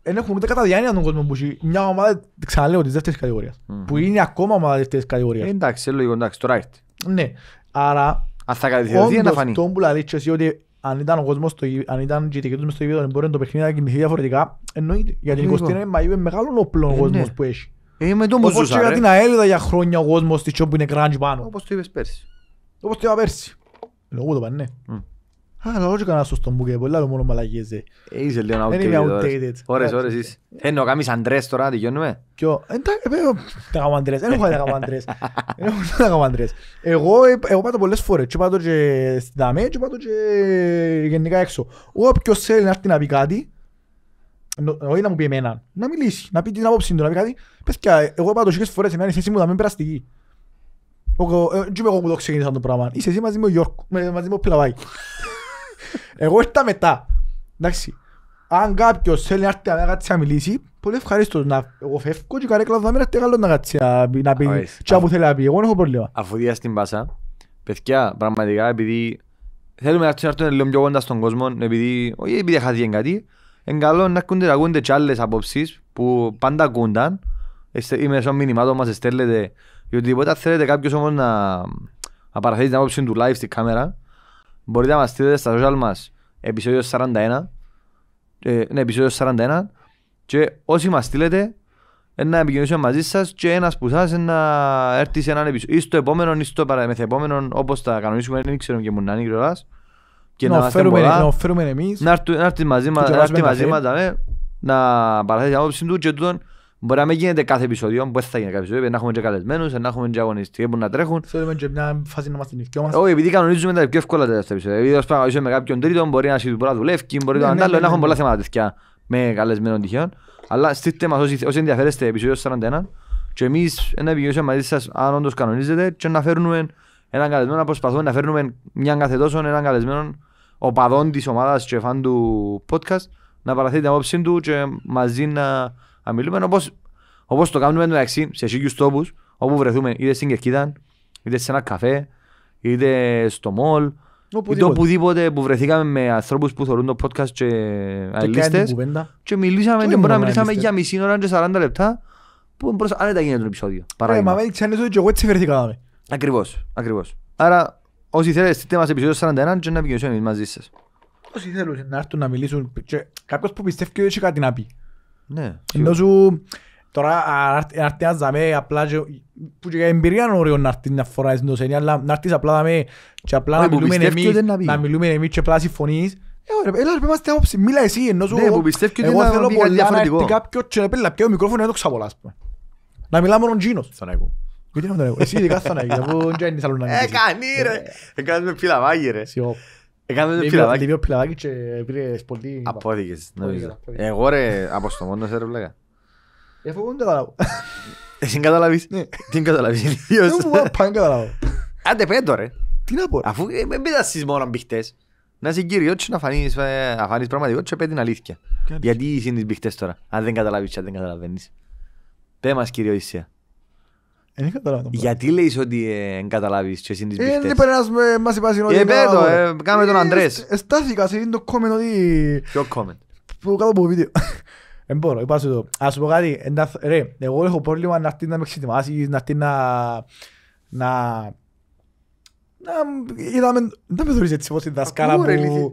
δεν έχουν ούτε κατά διάνοια τον κόσμο που έχει μια ομάδα, ξαναλέω, της δεύτερης κατηγορίας. Mm-hmm. Που είναι ακόμα ομάδα δεύτερης κατηγορίας. Ε, εντάξει, σε λόγιο, εντάξει, τώρα έρθει. Ναι, άρα... Αν θα κατηγορηθεί να φανεί. Όντως, τον που λαδίτσαι εσύ ότι αν ήταν ο κόσμος, στο, αν ήταν και οι μες στο γήπεδο, μπορεί να το παιχνίδι να κινηθεί διαφορετικά, εννοείται. Για την 29 Μαΐου είναι μεγάλο όπλο ο ε, κόσμος ε, ναι. που έχει. Ε, με τον που ζούσα, ρε. Όπως και την αέλιδα για χρόνια ο κόσμος της τσόπου είναι κράντζ πάνω. Όπως το είπες πέρσι. Όπως το είπα πέρσι. Λόγω το πάνε. ναι. Mm. Α, όχι κανένα σωστό μπουκέ, πολλά μόνο μαλαγίες. Ε. Ε, είσαι λίγο outdated. Ε. Ωρες, ώρες είσαι. Ενώ κάνεις αντρές τώρα, τελειώνουμε. εντάξει, τα κάνω αντρές, δεν έχω τα κάνω αντρές. Δεν έχω τα αντρές. Εγώ πάω πολλές φορές, και πάω και στην ΑΜΕ και γενικά έξω. Όποιος θέλει να έρθει να πει κάτι, όχι να μου πει εμένα, να μιλήσει, να πει κάτι. Πες εγώ πάω τόσες φορές, εμένα η μου Εγώ ήρθα μετά. Εντάξει. Αν κάποιος θέλει να έρθει να κάτσει να μιλήσει, πολύ ευχαρίστω να εγώ φεύγω και καρέκλα δάμε να καλό να κάτσει να πει τι που θέλει να πει. Εγώ δεν έχω πρόβλημα. Αφού διά στην Πάσα, παιδιά, πραγματικά επειδή θέλουμε να έρθουν λίγο πιο κοντά στον κόσμο, επειδή, όχι επειδή δει κάτι, είναι καλό να ακούνται, να ακούνται και άλλες απόψεις που πάντα ακούνταν. Είμαι σαν μήνυμα το μας στέλνετε Διότι, οτιδήποτε. Θέλετε κάποιος όμως να, να παραθέσει την απόψη του live στην κάμερα, Μπορείτε να μας στείλετε στα social μας επεισόδιο 41 ε, ναι, επεισόδιο 41 και όσοι μας στείλετε να επικοινωνήσουμε μαζί σας και ένας που σας να έρθει σε έναν επεισόδιο ή στο επόμενο ή στο παραμεθεπόμενο όπως τα κανονίσουμε δεν ξέρουμε και μου να είναι κιόλας και να μας πολλά να έρθει μαζί μας να παραθέσει την άποψη του και τούτον Μπορεί να μην γίνεται κάθε επεισόδιο, μπορεί θα γίνει κάθε επεισόδιο, να έχουμε και καλεσμένους, να έχουμε και αγωνιστικές που να τρέχουν. Θέλουμε και μια φάση να μας την ευκαιόμαστε. Όχι, επειδή κανονίζουμε τα πιο εύκολα τα επεισόδια. Επειδή ως πραγματοποιήσουμε με κάποιον τρίτο, μπορεί να δουλεύκη, μπορεί ναι, ναι, ναι, να άλλο, να έχουμε πολλά θέματα τέτοια με καλεσμένων τυχαίων. Αλλά στείλτε μας όσοι ενδιαφέρεστε επεισόδιο 41 και εμείς ένα επικοινωνήσουμε μαζί σας αν όντως κανονίζετε και να φέρνουμε έναν καλεσμένο, να προσπαθούμε να φέρνουμε μια κάθε τόσο έναν καλεσμένο οπαδόν της ομάδας και φαν του podcast να παραθέτει την απόψη του και μαζί να αν μιλούμε όπως, όπως το κάνουμε μεταξύ σε σύγκιους τόπους, όπου βρεθούμε είτε στην Κερκίδα, είτε σε ένα καφέ, είτε στο μόλ, είτε οπουδήποτε που βρεθήκαμε με ανθρώπους που θεωρούν το podcast και αελίστες και μιλήσαμε, και να μιλήσαμε για μισή ώρα και 40 λεπτά που μπορούσε άνετα γίνεται το επεισόδιο. Ε, παράδειγμα. Μα έτσι άνετο και εγώ έτσι βρεθήκαμε. Ακριβώς, ακριβώς. Άρα όσοι θέλετε στείλτε μας επεισόδιο 41 και να επικοινωνήσουμε μαζί σας. Όσοι θέλουν να έρθουν να μιλήσουν, κάποιος που πιστεύει ότι έχει κάτι να πει. Ναι. Ενώ σου τώρα να έρθει απλά που και εμπειρία είναι ωραίο να έρθει να φοράς το αλλά να έρθεις απλά να να μιλούμε εμείς, να μιλούμε εμείς και απλά συμφωνείς. Ε, έλα ρε είμαστε άποψη, μίλα εσύ ενώ σου ναι, εγώ θέλω πολλά να έρθει και να πέλα πιέω μικρόφωνο να το Να μιλά μόνο εγώ. Γιατί να εγώ, εσύ ειδικά στον εγώ, δεν Ε, κανεί Έκανε πιλαδάκι. πιλαδάκι και πήρε πολύ... Απόδικες, νομίζω. Ε, εγώ ρε, από στο μόνο ρε βλέκα. Εφού δεν καταλάβω. Ε, εσύ καταλαβείς. Ναι. Τι καταλαβείς. Ε, δεν μου πάνε καταλάβω. Άντε πέντο ρε. Τι να πω. Αφού δεν πέτασεις μόνο μπηχτές. Να είσαι κύριος και να φανείς, πραγματικό και πέτει την αλήθεια. Γιατί είσαι τις μπηχτές τώρα. Αν δεν καταλάβεις και αν δεν καταλαβαίνεις. Πέ μας κύριο Ισία. Γιατί λέει ότι ε, ε, δεν καταλάβει και εσύ τι Δεν Είναι μα είπα κάμε τον ε, Αντρέ. Στάθηκα σε το comment ότι. Ποιο comment. Που κάτω από βίντεο. Δεν μπορώ, είπα σου το. Ας σου πω κάτι. Ρε, εγώ έχω πρόβλημα να έρθει να με ξετοιμάσει, να έρθει να. Να. Να. Να με θεωρείς έτσι όπως την δασκάλα που.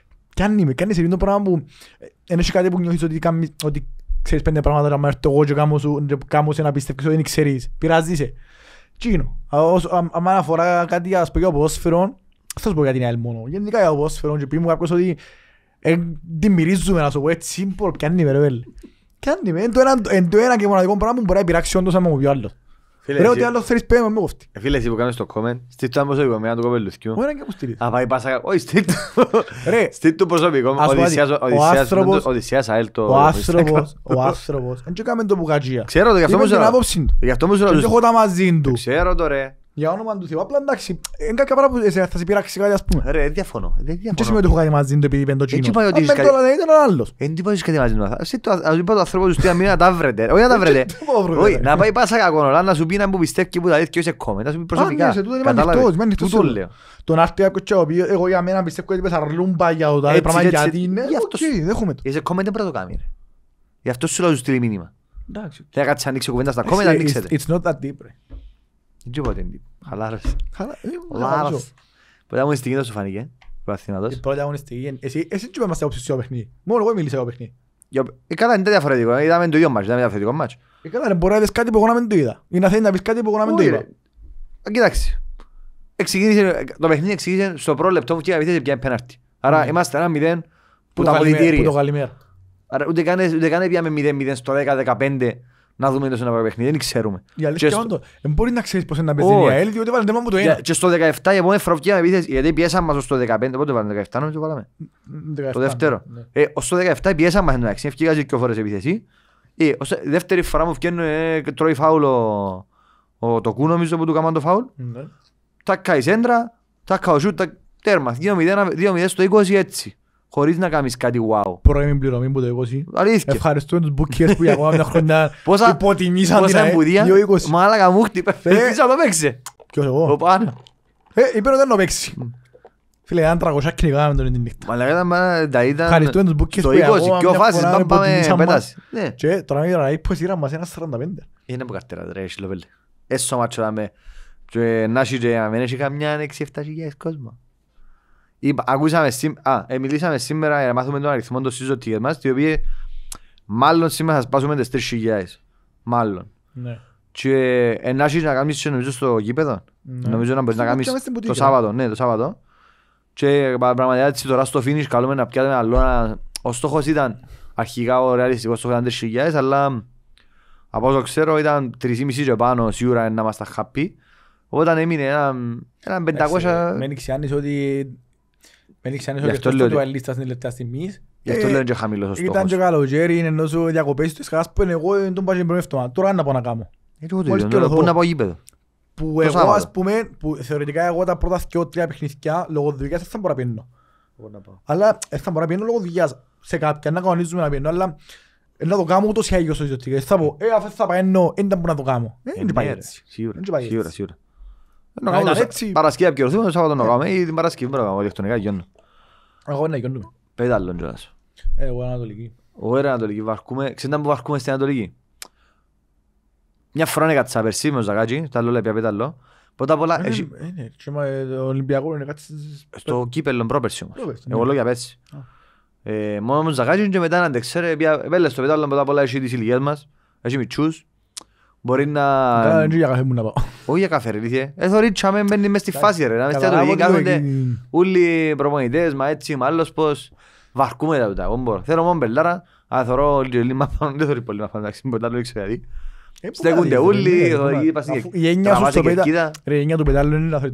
Κάνει με, κάνει σε το πράγμα που δεν ε, κάτι που νιώθεις ότι, ότι ξέρεις πέντε πράγματα να έρθω εγώ και κάμω σου, κάμω σε αφορά κάτι ας πω θα σου πω για την άλλη μόνο. Γενικά για ποδόσφαιρο και πει μου κάποιος ότι ε, να σου πω έτσι, ρε βέλε. είναι το ένα πράγμα που μπορεί να όντως μου πει Ρε ό,τι άλλο θέλεις πέμα με κοφτή. Φίλε εσύ που κάνεις το comment, στείλ' το προσωπικό με ένα του Λουθκιού. κοπελουθκιού. Ωραία και μου στείλεις. Α, πάει πάσα... Όχι, στείλ' το. Ρε. Στείλ' το προσωπικό μου. Οδυσσιάς ΑΕΛ το... Ο άνθρωπος, ο άνθρωπος, δεν και κάμε το Μπουκατζία. Ξέρω το, γι' αυτό μου σου... Γι' αυτό μου σου... Και έχω τα μαζί του. Ξέρω το ρε. Για όνομα του Θεού. Απλά εντάξει, είναι κάποια που θα σε πειράξει κάτι ας πούμε. Ρε, διαφωνώ. Δεν διαφωνώ. Τι σημαίνει ε, ότι έχω ε, κάτι μαζί επειδή το κοινό. Αν πέντε όλα δεν ήταν άλλος. Δεν είπα ότι κάτι μαζί Ας είπα το άνθρωπο του μήνα τα βρετε. Όχι να τα ε, βρετε. πάει πάσα να σου πει να μου πιστεύει που τα λέει και Να σου πει ναι, προσωπικά. είναι. αυτό δεν τίποτε. Χαλάρωσε. Χαλάρωσε. Πρώτα αγωνιστική δεν σου φάνηκε. Προαθήματος. Ε, εσύ τι είμαστε όψεις παιχνίδι. Μόνο εγώ μίλησα για παιχνίδι. Ε, είναι διαφορετικό. Είδαμε το ίδιο μάτσο. Είδαμε ε, να δεις κάτι που εγώ να μην το είδα. Ή να θέλει κάτι που εγώ να Κοιτάξτε. Το παιχνίδι εξηγήθηκε στο πρώτο λεπτό που πέναρτη. Άρα ναι. είμαστε ένα που τα πολιτήρια. Ούτε καν έπιαμε 10 να δούμε το σε ένα παιχνίδι, δεν ξέρουμε. Η αλήθεια στο... όντως, δεν μπορεί να ξέρεις πώς είναι να παίζεις η ΑΕΛ, διότι βάλαν τέμα το ένα. Και στο 17 η επόμενη φραυγή επίθεση, γιατί πιέσαμε μας στο 15, πότε βάλαν 17, νομίζω βάλαμε. Το δεύτερο. Ναι, ναι. Ε, στο 17 πιέσαμε μας εντάξει, ευκήγαζε και ο φορές επίθεση. Ε, ως, δεύτερη φορά μου βγαίνουν, ε, τρώει φάουλ ο, ο Τοκού νομίζω που του κάναν το φάουλ. Ναι. Τα κάει σέντρα, τα καοζού, τα τέρμα. 2-0 στο 20 έτσι χωρίς να κάνεις κάτι wow. Πρώιμη πληρωμή που το έχω Αλήθεια. Ευχαριστούμε τους μπουκιές που για ακόμα μια χρονιά υποτιμήσαν την αεμπουδία. Πόσα Μάλακα μου χτύπε. να το παίξε. Ποιος εγώ. Ο πάνω. Ε, είπε ότι δεν το παίξει. Φίλε, ήταν τραγωσιά τον την νύχτα. Μαλάκα ήταν, τα ήταν... Ευχαριστούμε τους μπουκιές που για ακόμα μια χρονιά υποτιμήσαν ναι. Και τώρα να Ακούσαμε σήμερα, α, ε, μιλήσαμε σήμερα για να μάθουμε τον αριθμό των τίγερ μας, οι οποίοι μάλλον σήμερα θα σπάσουμε τις 3.000. Μάλλον. Ναι. Και ενάχεις να κάνεις νομίζω στο γήπεδο. Ναι. Νομίζω να μπορείς να κάνεις το Σάββατο. Ναι, το Σάββατο. Και πραγματικά έτσι τώρα στο finish καλούμε να πιάσουμε άλλο. Ο στόχος ήταν αρχικά ο ρεαλιστικός στόχος ήταν 3.000, αλλά από όσο ξέρω ήταν 3.500 και πάνω σίγουρα να είμαστε happy. Οπότε έμεινε ένα, ένα 500... Μένει ε, ξιάνεις ότι δεν ήξερα και ο είναι Γι' αυτό ε, λέω χαμηλός ο Ήταν και είναι ενώ σου διακοπές του εγώ δεν τον πάω Τώρα να πάω να κάνω. Πού να πάω γήπεδο. Που εγώ ας πούμε, που θεωρητικά εγώ τα πρώτα δυο τρία παιχνιδιά λόγω δουλειάς θα μπορώ να παω που εγω πουμε που θεωρητικα εγω τα πρωτα τρια παιχνιδια λογω θα να λόγω δουλειάς. να λογω σε καποια να αλλα να το κάνω ούτως ή θα «Ε, να το να είναι έτσι. Παρασκευή επικοινωνούμε, Σάββατο να ε. κάνουμε ή την Παρασκευή να κάνουμε, ηλεκτρονικά γιώνουμε. Εγώ να γιώνουμε. Πέταλον κιόλας. Ε, εγώ ανατολική. Εγώ είναι ανατολική, βαρκούμε, ξέρετε που βαρκούμε στην ανατολική. Μια φορά περσί με Είναι, το Ολυμπιακός είναι κάτι... Ε, ναι, ναι, όμως. Εγώ Μόνο με και μετά Μπορεί να... Δεν για καφέ μου να πάω. Όχι για καφέ ρε λίθιε. Έθω με μπαίνει μες στη φάση ρε. Να μες τέτοιο κάθονται όλοι οι προπονητές, μα έτσι, μα άλλος πως. Βαρκούμε τα ούτα. Θέλω μόνο μπελάρα, αλλά θωρώ λίγο μαθάνω, δεν θωρεί πολύ μαθάνω, εντάξει, μπορεί να το ρίξω γιατί. Δηλαδή. Ε, Στέκονται όλοι, η έννοια του πετάλλου είναι να θωρείς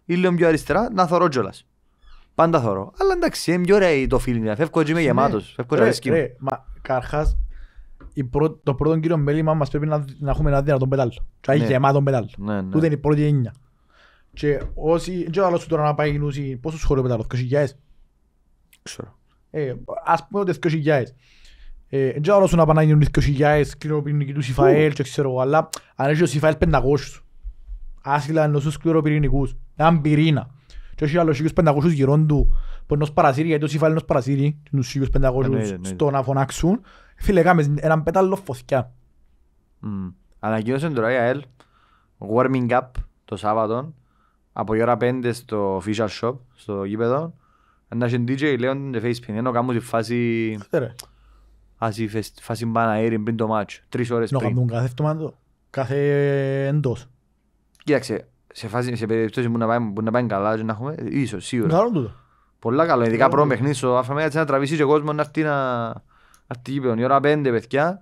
ή λίγο πιο αριστερά, να θωρώ κιόλα. Πάντα θωρώ. Αλλά εντάξει, είναι πιο ωραίο το feeling. Φεύγω έτσι με γεμάτος. Φεύγω και ναι. αρισκή. Μα καρχάς, το πρώτο κύριο μέλημα μας πρέπει να, να έχουμε ένα δυνατό πετάλ. Και ναι. γεμάτο πετάλ. Ναι, ναι. Τούτε είναι η πρώτη έννοια. Και όσοι. Δεν ξέρω τώρα να πάει νουσί. Πόσο σχολείο πετάλ, 20.000. Ξέρω. Ε, ας πούμε ότι 20.000. Δεν ξέρω να πάει να γίνουν 20.000 κοινοποιητικοί του Σιφαέλ και ξέρω αλλά αν έχει ο Σιφαέλ 500 άσυλα νοσούς κλωροπυρηνικούς, έναν πυρήνα. Και όχι άλλο 1500 γυρών του που ενός παρασύρι, γιατί όσοι φάλλουν ως παρασύρι, τους 1500 ε, ναι, ναι, ναι. στο να φωνάξουν, φίλε κάμε έναν πέταλο φωθιά. Ανακοίνωσαν τώρα η ΑΕΛ, warming up το Σάββατο, από η ώρα πέντε στο official Shop, στο γήπεδο, να έχει DJ ότι είναι Facepin, ενώ κάνουν τη φάση... Ε, φάση, φάση μπαναέρι πριν το μάτς, τρεις ώρες πριν. Να κάνουν κάθε εβδομάδα, κάθε εντός. Κοίταξε, σε, φάση, σε περιπτώσεις που να πάει, που να πάει καλά, και να έχουμε, ίσως σίγουρα. Καλό τούτο. Πολλά καλό, ειδικά πρώτο παιχνίδι στο έτσι να τραβήσει και ο κόσμος να έρθει να. Αυτή είπε, η ώρα πέντε παιδιά,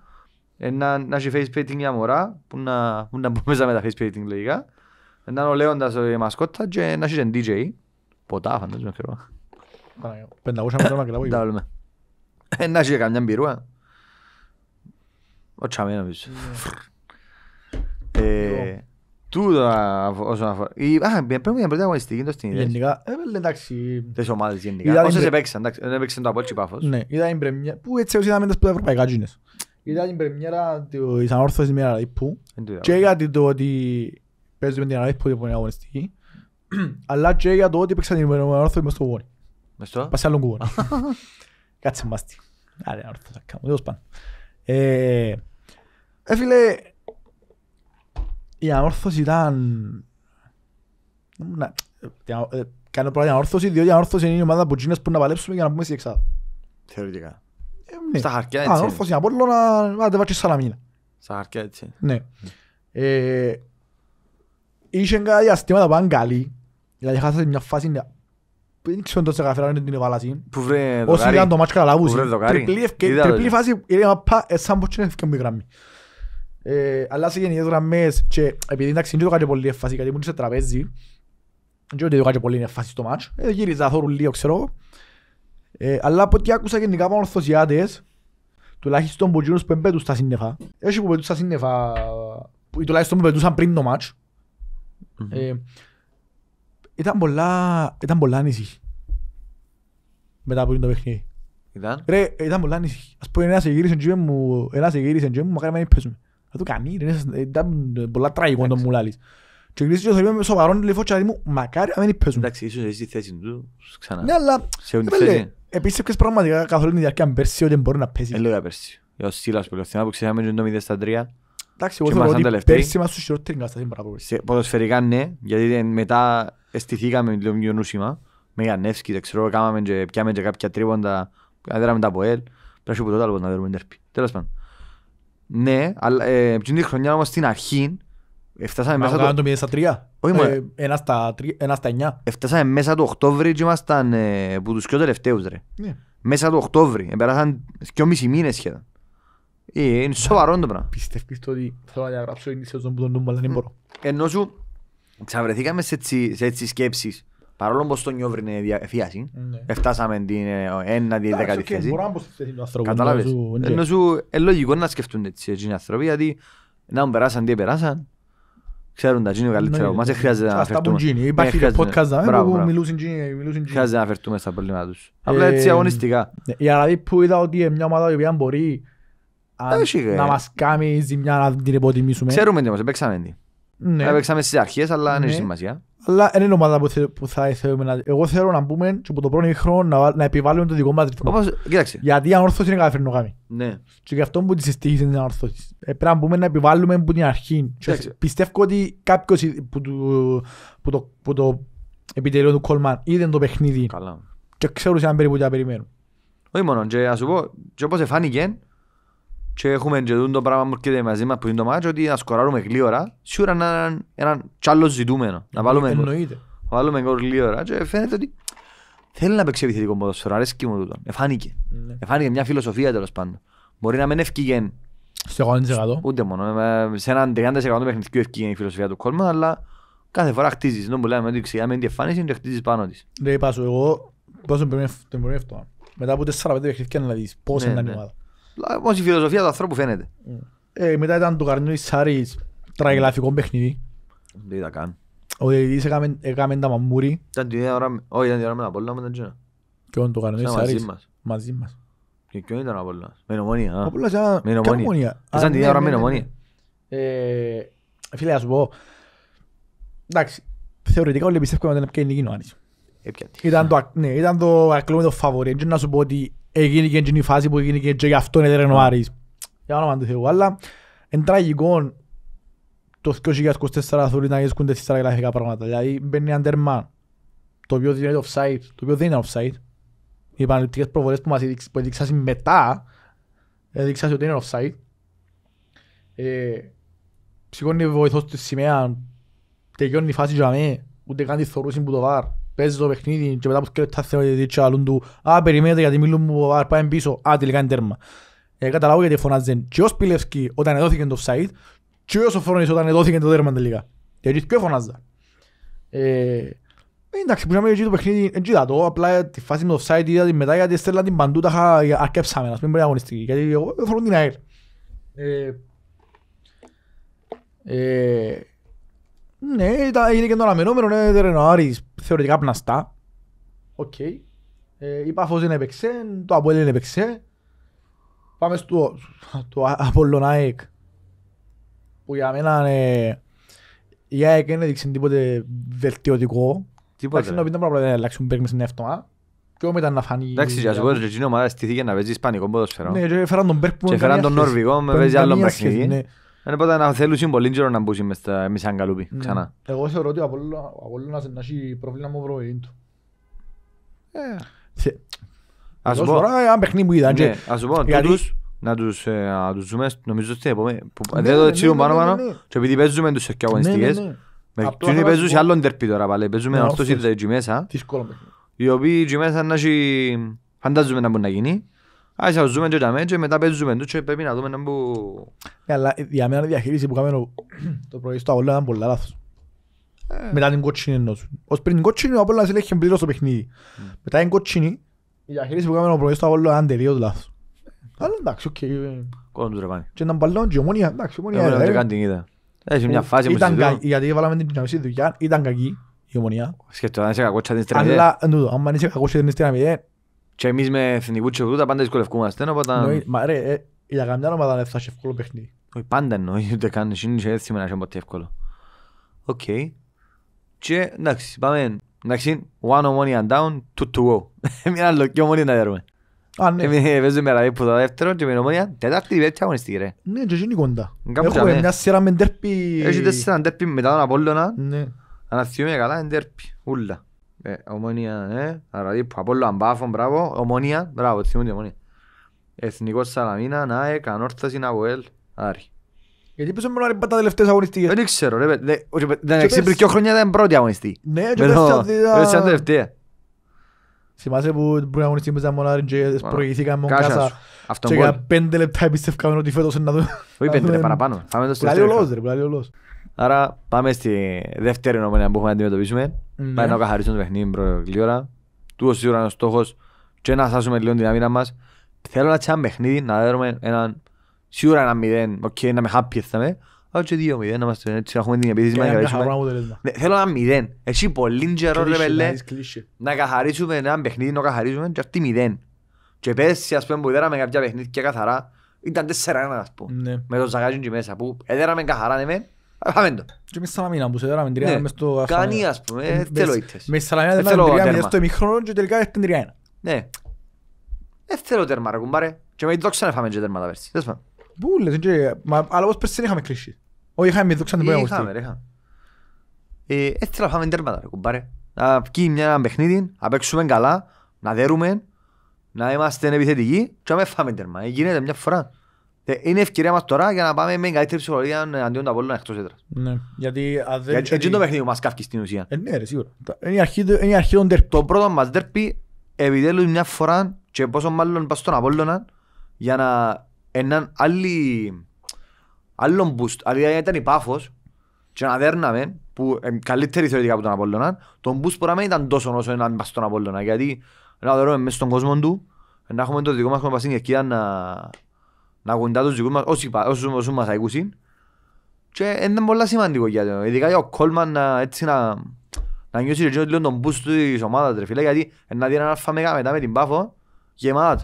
ε, να, να έχει face painting μια μωρά, που να, που να μέσα με τα face painting λογικά. Ε, να είναι ο Λέοντας η μασκότα και να έχει DJ. Ποτά, φαντάζομαι, ξέρω. Πενταγούσαμε τώρα και Τα λέμε. Ε, να έχει καμιά μπυρούα. Ο Τσαμένος, Τούτα όσον αφορά. Α, πρέπει να πρώτη αγωνιστική το στην Γενικά, ε, εντάξει. Τις ομάδες γενικά. Όσες έπαιξαν, εντάξει, δεν έπαιξαν το πάφος. Ναι, είδα την πρεμιέρα, που έτσι όσοι είδαμε τα ευρωπαϊκά γίνες. Είδα την πρεμιέρα με και για το ότι παίζουμε την που είναι το ότι παίξαν την ανόρθωση η ανόρθωση ήταν... Να, ε, κάνω πρώτα την ανόρθωση, διότι η ανόρθωση είναι η ομάδα που τσίνες που να παλέψουμε για να πούμε στη εξάδα. Θεωρητικά. Ε, ναι. Στα χαρκιά έτσι. Ανόρθωση, από όλο να σαν σαλαμίνα. Στα χαρκιά έτσι. Ναι. Ε, είχε κάποια αστήματα που ήταν καλή, δηλαδή χάσατε μια φάση δεν ξέρω τόσο καταφέραμε την εβάλαση. Που βρε το γάρι. Όσοι ήταν το μάτσο καταλάβουσαν. Τριπλή φάση, είναι ε, σαν πως είναι ευκαιμή γραμμή. Ε, αλλά σε γενικές γραμμές και επειδή εντάξει είναι το κάτι πολύ εφάση, γιατί ήμουν σε τραπέζι και ότι το κάτι πολύ είναι εφάση στο μάτς, ε, γύριζα θόρου λίγο ξέρω ε, αλλά από ό,τι άκουσα γενικά από ορθοσιάτες τουλάχιστον που γίνουν που εμπέτουν στα σύννεφα έτσι που πετούν στα σύννεφα ή τουλάχιστον που πετούσαν πριν το μάτς ε, ήταν πολλά, ήταν πολλά ανησυχή μετά από το παιχνίδι. Ήταν. Ρε, ήταν πολλά ανησυχή. Ας πω ένας εγύρισε και μου, ένας εγύρισε και μου, μακάρι να μην πέσουμε. Θα του κάνει, ε, ήταν ε, πολλά τραγικό το μου Και με σοβαρόν λέει φωτιά μου, μακάρι να μην παίζουν. Εντάξει, ίσως εσύ τη θέση του, ξανά. Ναι, αλλά επίσης πραγματικά καθόλου την διάρκεια πέρσι ότι μπορεί να πέσει. Ε, πέρσι. ο Σίλας που το 0 στα 3. Εντάξει, εγώ μας δεν Ποδοσφαιρικά ναι, γιατί μετά αισθηθήκαμε λίγο δεν ξέρω, κάναμε και πιάμε και κάποια τρίποντα, δέραμε που τότε ναι, αλλά ε, την χρονιά όμως στην αρχή Εφτάσαμε μέσα το... Αν το στα τρία. Όχι μόνο. Ε, ένα στα εννιά. Εφτάσαμε μέσα το Οκτώβρη και ήμασταν ε, που τους πιο τελευταίους ρε. Ναι. Μέσα το Οκτώβρη. Επέρασαν και μισή μήνες σχεδόν. Ε, είναι σοβαρό το πράγμα. Πιστεύεις ότι θέλω να διαγράψω η νησία που τον νούμε αλλά δεν μπορώ. Ενώ σου ξαβρεθήκαμε σε έτσι, σε έτσι σκέψεις. Παρόλο που στο Νιόβρι είναι διαφύαση, ναι. φτάσαμε την ε, ένατη δεκατή θέση. Καταλάβες. Ενώ σου ναι. ε, λογικό να σκεφτούν έτσι οι άνθρωποι, γιατί να μου περάσαν τι περάσαν, ξέρουν τα γίνιο καλύτερα από εμάς, δεν ναι, χρειάζεται να αφαιρτούμε. Υπάρχει το podcast που μιλούσαν γίνιο. Χρειάζεται να αφαιρτούμε στα προβλήματα τους. Απλά έτσι ε, αγωνιστικά. Δηλαδή που είδα ότι μια ομάδα η οποία μπορεί να μας κάνει ζημιά να την υποτιμήσουμε. Ξέρουμε τι μας, παίξαμε τι. Ναι. Έπαιξαμε στις αρχές, αλλά δεν ναι. έχει σημασία. Αλλά είναι η ομάδα που, θε, που θα θέλουμε να... Εγώ θέλω να πούμε και από το πρώτο χρόνο να, να επιβάλλουμε το δικό μας ρυθμό. Όπως, κοίταξε. Γιατί η ανόρθωση είναι καταφέρνω κάνει. Ναι. Και γι' αυτό που τη συστήχησε την ανόρθωση. Ε, πρέπει να πούμε να επιβάλλουμε από την αρχή. Πιστεύω ότι κάποιος που, που το, που το επιτελείο του Κόλμαν είδε το παιχνίδι Καλά. και ξέρουν σε έναν περίπου τι θα περιμένουν. Όχι μόνο, και, ας σου πω, και όπως εφάνηκε, και έχουμε και το πράγμα που έρχεται μαζί μας που είναι το μάτσο ότι να σκοράρουμε γλύωρα σίγουρα να είναι ένα τσάλο ζητούμενο να βάλουμε ε, Εννοείται. να βάλουμε γλύωρα και φαίνεται ότι θέλει να παίξει επιθετικό ποδοσφαιρό αρέσκει μου τούτο εφάνηκε ναι. εφάνηκε μια φιλοσοφία τέλος πάντων μπορεί να μην ευκήγε στο 100% ούτε μόνο ε, ε, σε έναν 30% παιχνιδικού ευκήγε η φιλοσοφία του Κόλμαν αλλά κάθε φορά χτίζεις ενώ που λέμε ότι ξεκινάμε την εμφάνιση και χτίζεις πάνω της Ρε Πάσο εγώ πόσο τον προμεύτω μετά από 4-5 παιχνιδικά να δεις πόσο ναι, είναι ναι. η ομάδα Όμω η φιλοσοφία του ανθρώπου φαίνεται. Ε, μετά ήταν το καρνιού της Σάρι τραγελαφικό παιχνίδι. Δεν τα καν. Ο διαιτητής έκαμε τα μαμούρι. Ήταν την ώρα, όχι ήταν την ώρα με τα ήταν το καρνιού της Σάρι. Μαζί μας. Και ποιον ήταν ο Απόλλωνας. Με νομονία. με νομονία. Ήταν ναι, ώρα με ναι, ναι, νομονία. Ε, φίλε, θα πω. Εντάξει, θεωρητικά όλοι ότι ότι έγινε και η φάση που έγινε και γι' αυτό είναι τέρα Άρης. Για όνομα του Θεού. Αλλά είναι τραγικό το 2024 θεωρεί να γίνονται στις τραγικά πράγματα. Δηλαδή μπαίνει ένα τερμά, το οποίο δεν είναι offside, το οποίο δεν είναι offside. Οι επαναληπτικές προβολές που μας έδειξαν μετά, έδειξαν ότι είναι offside. Ε, ψηγώνει βοηθός της σημαία, τελειώνει η φάση για μένα, ούτε καν τη θορούση που το βάρ παίζει το παιχνίδι και μετά από σκέλε τα γιατί και αλλούν του «Α, περιμένετε γιατί μιλούν μου, α, πάμε πίσω, α, τελικά είναι τέρμα». Ε, καταλάβω γιατί φωνάζαν και ο Σπιλεύσκι όταν εδόθηκε το offside και ο Σοφρόνης όταν εδόθηκε το τέρμα τελικά. Γιατί και φωνάζα. Ε, ε, εντάξει, που είχαμε το παιχνίδι, δεν κοίτα το, απλά τη φάση με το offside είδα την μετά γιατί στέλνα την παντού, τα αρκέψαμε, ας πούμε, πρέπει αγωνιστική, γιατί εγώ θέλω την ΑΕΛ. Ε, ε, ναι, είναι και το αναμενόμενο, ναι, δεν είναι ο Άρης θεωρητικά πναστά. Οκ. Okay. Ε, η Πάφος είναι επεξέ, το Αποέλ είναι επεξέ. Πάμε στο το Απόλλον ΑΕΚ. Που για μένα ε, η ΑΕΚ δεν έδειξε τίποτε βελτιωτικό. Τίποτε. Εντάξει, νόπιν τα πράγματα δεν αλλάξουν παίρνουμε στην εύτομα. Και όμως ήταν να φανεί... Εντάξει, για σου πω, η ομάδα στήθηκε να παίζει ισπανικό ποδοσφαιρό. Ναι, και φέραν τον Μπέρκ που... Και φέραν τον Νορβηγό, με παίζει άλλο παιχνίδι. Δεν πάντα να θέλουν πολύ καιρό να μπούσουν μες στα μισά καλούπι, ξανά. Εγώ θεωρώ ότι ο Απόλλωνας να έχει πρόβλημα με προβλήν του. Ε. Ναι, ας πω, αν παιχνί μου είδαν Ας πω, να τους, ε, να δούμε, νομίζω ότι ναι, δεν το ναι, τσίγουν πάνω πάνω και επειδή παίζουμε τους ευκαιό αγωνιστικές, με κοινούς παίζουν σε άλλον τερπί τώρα πάλι, παίζουμε να ορθώσει τα μέσα, οι οποίοι εκεί να έχει, φαντάζομαι να μπορούν να γίνει, Ας ζούμε και τα μέτια, μετά παίζουμε το και πρέπει να δούμε να μπου... Ε, αλλά για μένα η διαχείριση που κάνουμε το πρωί στο Απόλλωνα ήταν πολύ λάθος. Ε. Μετά την κότσινη εννοώ Ως πριν την κότσινη ο Απόλλωνας έλεγχε πλήρω το παιχνίδι. Mm. Μετά την κότσινη η διαχείριση που κάνουμε το πρωί στο Απόλλωνα ήταν τελείως λάθος. Αλλά εντάξει, οκ. Ε. Κόντου ρε πάνε. Και ήταν παλόν και ομόνια, εντάξει, ομόνια. Έχει μια φάση που συζητώ. Γιατί βάλαμε την δυναμική δουλειά, ήταν κακή η ομονία. Σκέφτομαι, αν είσαι κακότσια την και εμείς με εθνικούς και τούτα πάντα δυσκολευκούμαστε. Μα ρε, ε, για καμιά ομάδα δεν θα εύκολο παιχνίδι. Όχι, πάντα εννοεί, ούτε καν, είναι έτσι με να είσαι εύκολο. Οκ. Και εντάξει, πάμε, εντάξει, one on one and down, two to go. Μια άλλο και ομόνια να διαρρούμε. Α, ναι. Εμείς ε, με ραβή που και ε, ομόνια, ναι. Αραδίπου, Απόλλω Αμπάφο, μπράβο. Ομόνια, μπράβο, θυμούνται ομόνια. Εθνικός Σαλαμίνα, ΝΑΕΚ, Ανόρθωση, Άρη. Γιατί πίσω μόνο τα τελευταίες αγωνιστικές. Δεν ξέρω, ρε Δεν ξέρω, πριν χρόνια αγωνιστή. Ναι, και πες τα τελευταία. Ε. Θυμάσαι που την πρώτη ότι φέτος να δούμε. Όχι πέντε, παραπάνω. Πουλάει ο Άρα πάμε στη δεύτερη νομονία που έχουμε να αντιμετωπίσουμε. Ναι. Πάμε να καθαρίσουμε το παιχνίδι προκλήρα. Τούτο σίγουρα είναι ο στόχος και να σάσουμε λίγο την άμυνα μας. Θέλω να τσάμε ένα παιχνίδι, να δέρουμε έναν σίγουρα ένα μηδέν, οκ, okay, να με happy ήρθαμε. Αλλά και δύο μηδέν, να μας είμαστε έτσι, να έχουμε την επίθεση να καθαρίσουμε. Ναι, θέλω ένα μηδέν. Έχει πολύ γερό, ρε πελέ να καθαρίσουμε ένα παιχνίδι, να καθαρίσουμε και αυτή μηδέν. Και πέρσι ας πούμε που έδεραμε καποια κάποια παιχνίδια καθαρά, τέσσερα ένα, ας πούμε. Ναι. Με το Ζαγάζιν και μέσα που έδεραμε καθαρά ναι μεν, Πάμε το. Και με Σαλαμίνα που σε με τρία μες το. Κάνει ας πούμε, ε, ε, θέλω Μες Σαλαμίνα ε, δεν δηλαδή, θέλω μες το εμιχρόνο και τελικά έφτιαν ένα. Ναι. Δεν θέλω τέρμα ρε κουμπάρε. Και με δόξα να φάμε και τα πέρσι. Δες πάνω. Πού λες, αλλά πως πέρσι δεν είχαμε κλείσει. Όχι είχαμε δόξα να Δεν θέλω να φάμε τέρμα ρε κουμπάρε. Να μια παιχνίδι, να παίξουμε με ε, είναι ευκαιρία μας τώρα για να πάμε με καλύτερη ψυχολογία αντίον τα Απόλλωνα εκτός έτρας. Ναι, γιατί είναι το παιχνίδι μας καύκει στην ουσία. Ε, ναι ρε, σίγουρα. Είναι η αρχή των τερπι. Το πρώτο μας τερπι επιτέλους μια φορά και πόσο μάλλον πας στον Απόλλωνα για να έναν άλλη... άλλο boost. Αλλά ήταν η πάφος και να δέρναμε που ε, καλύτερη θεωρητικά από τον Απόλλωνα τον boost που να ήταν τόσο όσο να μην πας στον Απόλλωνα γιατί να δερούμε μέσα στον κόσμο του να έχουμε το δικό μας κομμασίνγκ εκεί να να κουντά τους δικούς μας, όσοι, όσους, όσους μας ακούσουν. Και είναι πολύ σημαντικό για το, ειδικά για ο Κόλμαν να, έτσι να, να νιώσει και λίγο τον boost της ομάδας, ρε φίλε, γιατί να δει έναν αλφα μεγά μετά με την πάφο γεμάτο.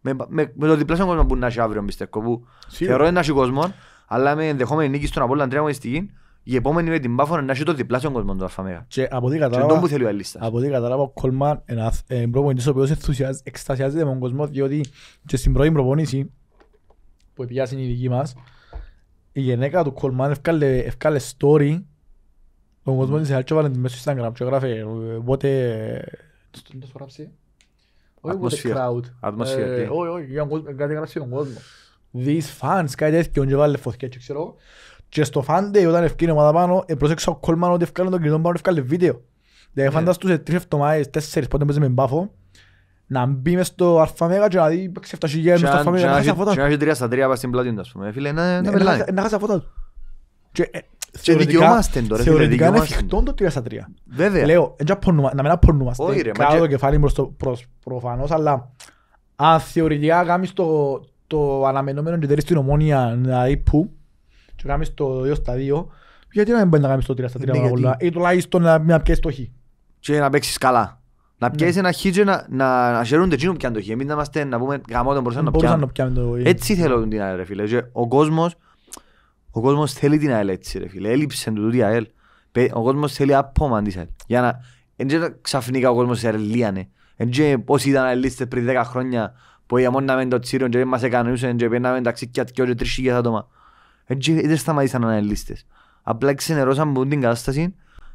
Με, με, με το διπλάσιο κόσμο που να έχει αύριο, πιστεύω, που θεωρώ ένα κόσμο, αλλά με ενδεχόμενη νίκη στον Απόλλωνα τρία αγωνιστική, η επόμενη με την Πάφο να έχει το διπλάσιο κόσμο του μεγά. Και από ό,τι κατάλαβα, που θέλει ο Αλίστας. Από ό,τι κατάλαβα, ο Κόλμαν είναι ε, προπονητής ο οποίος εκστασιάζεται με τον κόσμο, διότι και στην πρώτη προπονήση που επιάσουν η δική μας, η γενέκα του Κολμάν ευκάλε story ο κόσμος της και μέσα στο Instagram και έγραφε ε, Τι Το σου Όχι Όχι, κάτι γράψει και βάλε φωτιά και ξέρω. Και στο Κολμάν και βίντεο. Ναι. Δηλαδή τρεις εβδομάδες, τέσσερις, να μπει μες στο αρφαμέγα και να δει αυτά γέρ μες στο αρφαμέγα να χάσει τα φώτα. Και να έχει τρία στα τρία στην πλατίντα, ας πούμε. Ε, φίλε, να πελάει. Να ε, χάσει τα φώτα του. Και ε, τώρα. Θεωρητικά είναι εφικτό το τρία στα τρία. Βέβαια. Λέω, να μην απορνούμαστε. Κάτω το κεφάλι προς προφανώς, αλλά αν θεωρητικά κάνεις το αναμενόμενο και τέλεις την ομόνια να δει που και κάνεις το 2 στα 2, γιατί να μην μπορείς να κάνεις το 3 στα 3 ναι, ή τουλάχιστον να πιέσεις το χ. Και να παίξεις καλά. Να ναι. πιέζει ένα χίτζο να, να, να χαιρούνται εκείνο πιάνε το χέρι, μην είμαστε να πούμε γαμό τον μπορούσαν να πιάνουν. Έτσι θέλω την ΑΕΛ ρε φίλε. Ο κόσμος, ο κόσμος θέλει την ΑΕΛ έτσι ρε φίλε. Έλειψε του τούτη ΑΕΛ. Ο κόσμος θέλει απόμα της ΑΕΛ. Για να, εν ξαφνικά ο κόσμος ερλίανε. Εν και πώς ήταν αελίστες πριν 10 χρόνια που αμόναμε το τσίριο και μας εκανοούσαν και πέναμε ταξί και ατκιόρια τρεις χιλιάδες άτομα. Εν και δεν σταματήσαν ΑΕΛ Απλά ξενερώσαν που την κατάσταση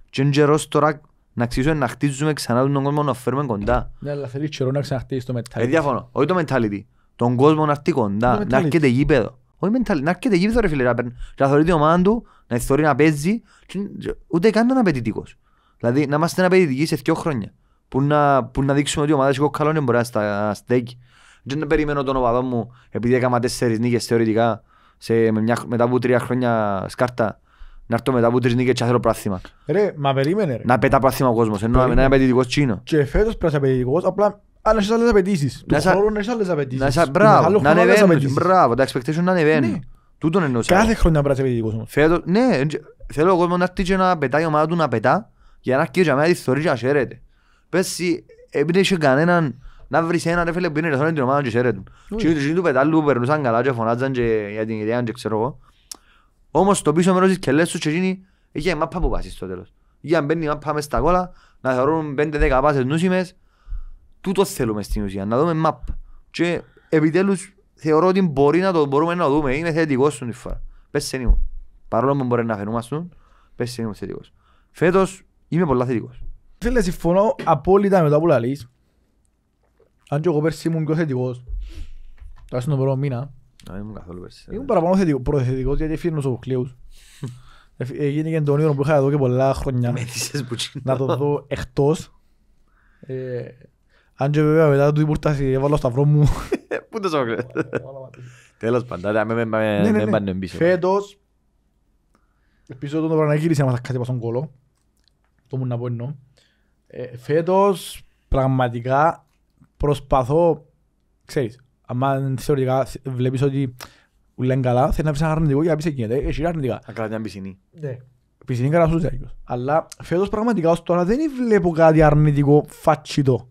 και εν τώρα να αξίζουμε να χτίζουμε ξανά τον κόσμο να φέρουμε κοντά. Ναι, αλλά θέλεις καιρό να ξαναχτίσει το mentality. Ε, διάφορο. Όχι το mentality. Τον κόσμο να έρθει κοντά, να έρχεται γήπεδο. Όχι mentality, να έρχεται γήπεδο ρε φίλε. Να, θεωρεί την ομάδα του, να θεωρεί να παίζει, ούτε καν τον απαιτητικός. Δηλαδή να είμαστε απαιτητικοί σε δύο χρόνια. Που να, που να δείξουμε ότι η ομάδα έχει καλό είναι μπορεί να στέκει. Δεν περιμένω τον οπαδό μου επειδή έκανα τέσσερις νίκες θεωρητικά σε, με μια, μετά από τρία χρόνια σκάρτα να έρθω μετά που τρεις νίκες και θέλω πράθυμα. Ρε, μα περίμενε ρε. Να πετά πράθυμα ο κόσμος, ενώ να είναι απαιτητικός τσίνο. Και φέτος πρέπει να είσαι απαιτητικός, απλά αν έχεις άλλες απαιτήσεις. Του χρόνου να έχεις άλλες απαιτήσεις. Μπράβο, να ανεβαίνουν, μπράβο, τα expectation να ανεβαίνουν. Ναι. Τούτον εννοώ. Κάθε χρόνο να πρέπει να είσαι απαιτητικός. Φέτος, ναι, θέλω ο κόσμος να έρθει και να πετάει η ομάδα του να πετά για να έρθει και να τη θεωρεί και να χαίρεται. Πες επειδή είχε κανέναν να βρεις έναν ρε φίλε που είναι ελευθερών την ομάδα και χαίρετουν. Και του πετάλου περνούσαν καλά και φωνάζαν για την ιδέα και ξέρω εγώ. Όμως στο πίσω μέρος της κελές σου και εκείνη είχε μάπα που πάσεις στο τέλος. Για να μπαίνει μάπα μες στα κόλλα, να θεωρούν 5-10 πάσες νούσιμες. Τούτος θέλουμε στην ουσία, να δούμε μάπ. Και επιτέλους θεωρώ ότι μπορεί να το μπορούμε να δούμε, είμαι θετικός στον φορά. Πες σε νύμο. Παρόλο που μπορεί να φαινόμαστε, πες σε νύμο θετικός. Φέτος είμαι πολλά θετικός. Φίλε, συμφωνώ απόλυτα με το που λαλείς. Αν και εγώ πέρσι ήμουν πιο θετικός, τώρα στον πρώτο μήνα, εγώ ήμουν καθόλου περσίδα. Ήμουν παραπάνω προθετικός γιατί έφυγε ο ε, και Έγινε το όνειρο που είχα εδώ και πολλά χρόνια. Να το δω εκτός. Ε, αν και βέβαια μετά του υπουρτάσει έβαλα σταυρό μου. Πού το σώκλε. Τέλος πάντα, με ναι, ναι, ναι. πάνε πίσω. Φέτος, πίσω τον Βραναγύρισε να μας κάτι κόλο. Το μου να πω εννοώ. Ε, φέτος πραγματικά προσπαθώ, ξέρεις, άμα θεωρητικά βλέπεις ότι λένε καλά, θέλεις να πεις ένα αρνητικό για να πεις εκείνη. Έχει αρνητικά. Να κρατάει μια πισινή. Ναι. Πισινή καλά σου τσάκιος. Αλλά φέτος πραγματικά ως τώρα δεν βλέπω κάτι αρνητικό φατσιτό.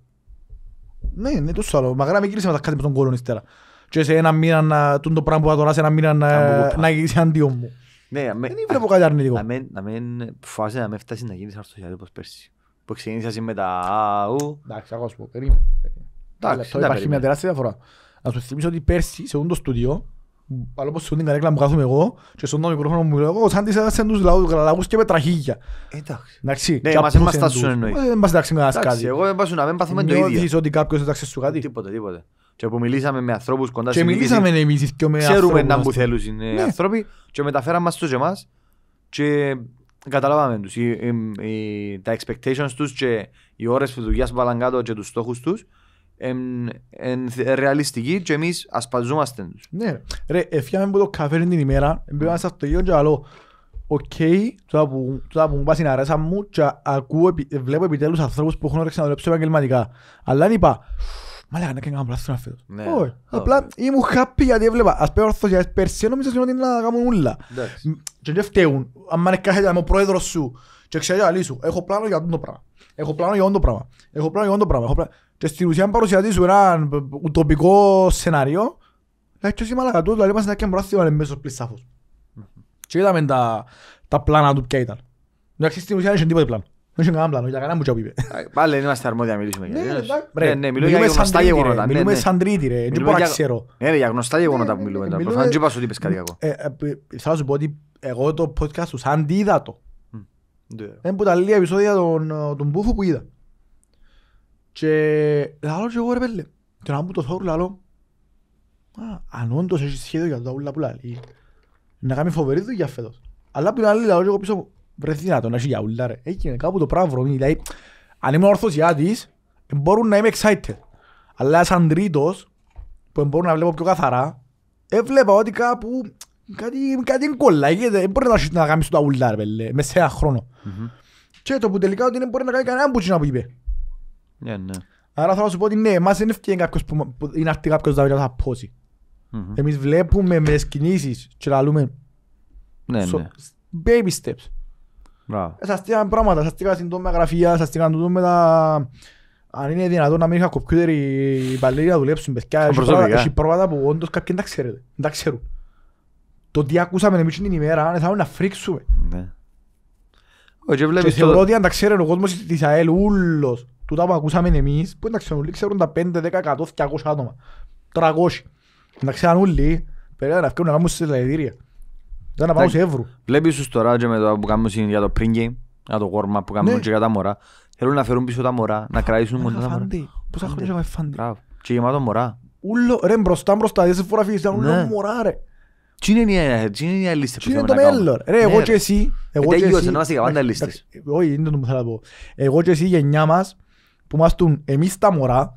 Ναι, ναι, τόσο άλλο. Μα με κύλησε μετά κάτι με τον κόλλον ύστερα. Και σε ένα μήνα να τούν το πράγμα που θα τώρα σε ένα μήνα να γυρίσει αντίον μου. Ναι, δεν βλέπω κάτι αρνητικό. Να μην φάσε να με φτάσει να γίνεις αρτοσιαλή όπως πέρσι. Που ξεκίνησες με τα αου. Εντάξει, ακούς πω, περίμενε. Εντάξει, υπάρχει μια τεράστια διαφορά. Να σου θυμίσω ότι πέρσι σε όλο το στούντιο, αλλά όπως σε όλη την καρέκλα μου κάθομαι εγώ και στον το μικρόφωνο μου λέω εγώ σαν τις έδασαν τους λαγούς και με τραχίγια. Εντάξει. Ναι, μας δεν μας τάσουν εννοεί. Δεν ε, δεν Και που μιλήσαμε με ανθρώπους κοντά σε μιλήσεις. Και μιλήσαμε εμείς και με ανθρώπους. Ξέρουμε να που θέλουν οι ε, ναι. ανθρώποι και μεταφέραμε μας τους και εμάς και καταλάβαμε τους. οι, οι, οι, Τα expectations τους και οι ώρες που δουλειάς βάλαν κάτω και τους στόχους τους ρεαλιστική και εμείς ασπαζόμαστε τους. Ναι, ρε, έφτιαμε που το καφέ την ημέρα, μπήκαμε στο αυτογείο και άλλο, οκ, τώρα που μου πάει στην αρέσα μου και ακούω, βλέπω επιτέλους ανθρώπους που έχουν όρεξη να δουλέψω επαγγελματικά. Αλλά αν είπα, μα λέγα να κάνω πλάστρο να φέρω. Όχι, ναι, απλά ναι. ήμουν happy γιατί έβλεπα, ας πέρα ορθώς, πέρσι νομίζω ότι είναι να κάνουν ούλα. Και δεν φταίουν, αν είναι κάθε ο πρόεδρος σου και ξέρει, αλήσου, έχω πλάνο για αυτό το πράγμα. Έχω πλάνο για αυτό το πράγμα. Έχω πλάνο για αυτό το πράγμα και στην ουσία παρουσιάζει σου έναν ε, ουτοπικό σενάριο λέει και μαλακά του, δηλαδή είμαστε ένα πρόθυμα μέσα μέσω πλησάφους. Και είδαμε τα, τα πλάνα του ποια ήταν. Εντάξει στην ουσία δεν είχε τίποτε πλάνο. Δεν είχε κανένα πλάνο, ήταν κανένα μου τσόπι είπε. Πάλι δεν είμαστε αρμόδια να μιλήσουμε για ναι, ναι, ναι, μιλούμε για γνωστά γεγονότα. Μιλούμε σαν τρίτη ρε, δεν μπορώ να ξέρω. Ναι για γνωστά γεγονότα που μιλούμε. Προφανώς είπα σου ότι είπες κάτι κακό. Ε, ε, Θα σου πω ότι εγώ το podcast τους αντίδατο. Είναι που τα λίγα επεισόδια των Μπούφου που είδα. Και λαλώ και εγώ ρε πέλε. Και να μου το θόρου λαλώ. Αν όντως έχεις σχέδιο για το ούλα που λαλεί. Να κάνει φοβερή δουλειά φέτος. Αλλά που λαλεί λαλώ και εγώ πίσω μου. Βρε δυνατόν να έχει για ούλα ρε. Έγινε κάπου το πράγμα βρωμή. Δηλαδή αν είμαι όρθος για της μπορούν να είμαι excited. Αλλά σαν τρίτος που μπορώ να βλέπω πιο καθαρά. Έβλεπα ότι κάπου κάτι, κάτι κολλάει. Δεν μπορεί να, να κάνεις το ούλα ρε σε ένα χρόνο. Mm-hmm. Και το που τελικά ότι δεν μπορεί να κάνει κανένα μπουτσινά που είπε. Ναι, ναι. Άρα θα σου πω ότι ναι, εμάς δεν ευκαιρία κάποιος που, που είναι αρθεί κάποιος να θα πώσει. Mm-hmm. Εμείς βλέπουμε με τις κινήσεις και λαλούμε ναι, so, ναι. baby steps. Μπράβο. Ε, σας στείλαν πράγματα, σας στείλαν συντόμα γραφεία, σας στείλαν το δούμε τα... Αν είναι δυνατόν να μην είχα κομπιούτερ οι παλαιοί να δουλέψουν παιδιά, έχει πράγματα που όντως κάποιοι δεν τα ξέρετε, δεν τα ξέρουν. Το τι ακούσαμε εμείς την ημέρα, ε, θα να φρίξουμε. Ναι. Και θεωρώ ότι αν τα ξέρει ο κόσμος της ΑΕΛ, ούλος, τούτα που ακούσαμε εμείς, που εντάξει όλοι ξέρουν τα 5, 10, 100, 200 άτομα, 300. Εντάξει αν όλοι, περίεργα να βγουν να κάνουν σε λαϊδίρια, Δεν να πάω σε εύρου. Βλέπεις τους τώρα με το που κάνουμε για το pregame, για το warm-up που ναι. και για τα μωρά. Θέλουν να φέρουν πίσω τα μωρά, να κρατήσουν μόνο τα μωρά. Πόσα χρόνια είχαμε φάντη. Και γεμάτο μωρά. ρε μπροστά μπροστά, δεν ναι. Τι είναι η που μάστουν εμείς τα μωρά,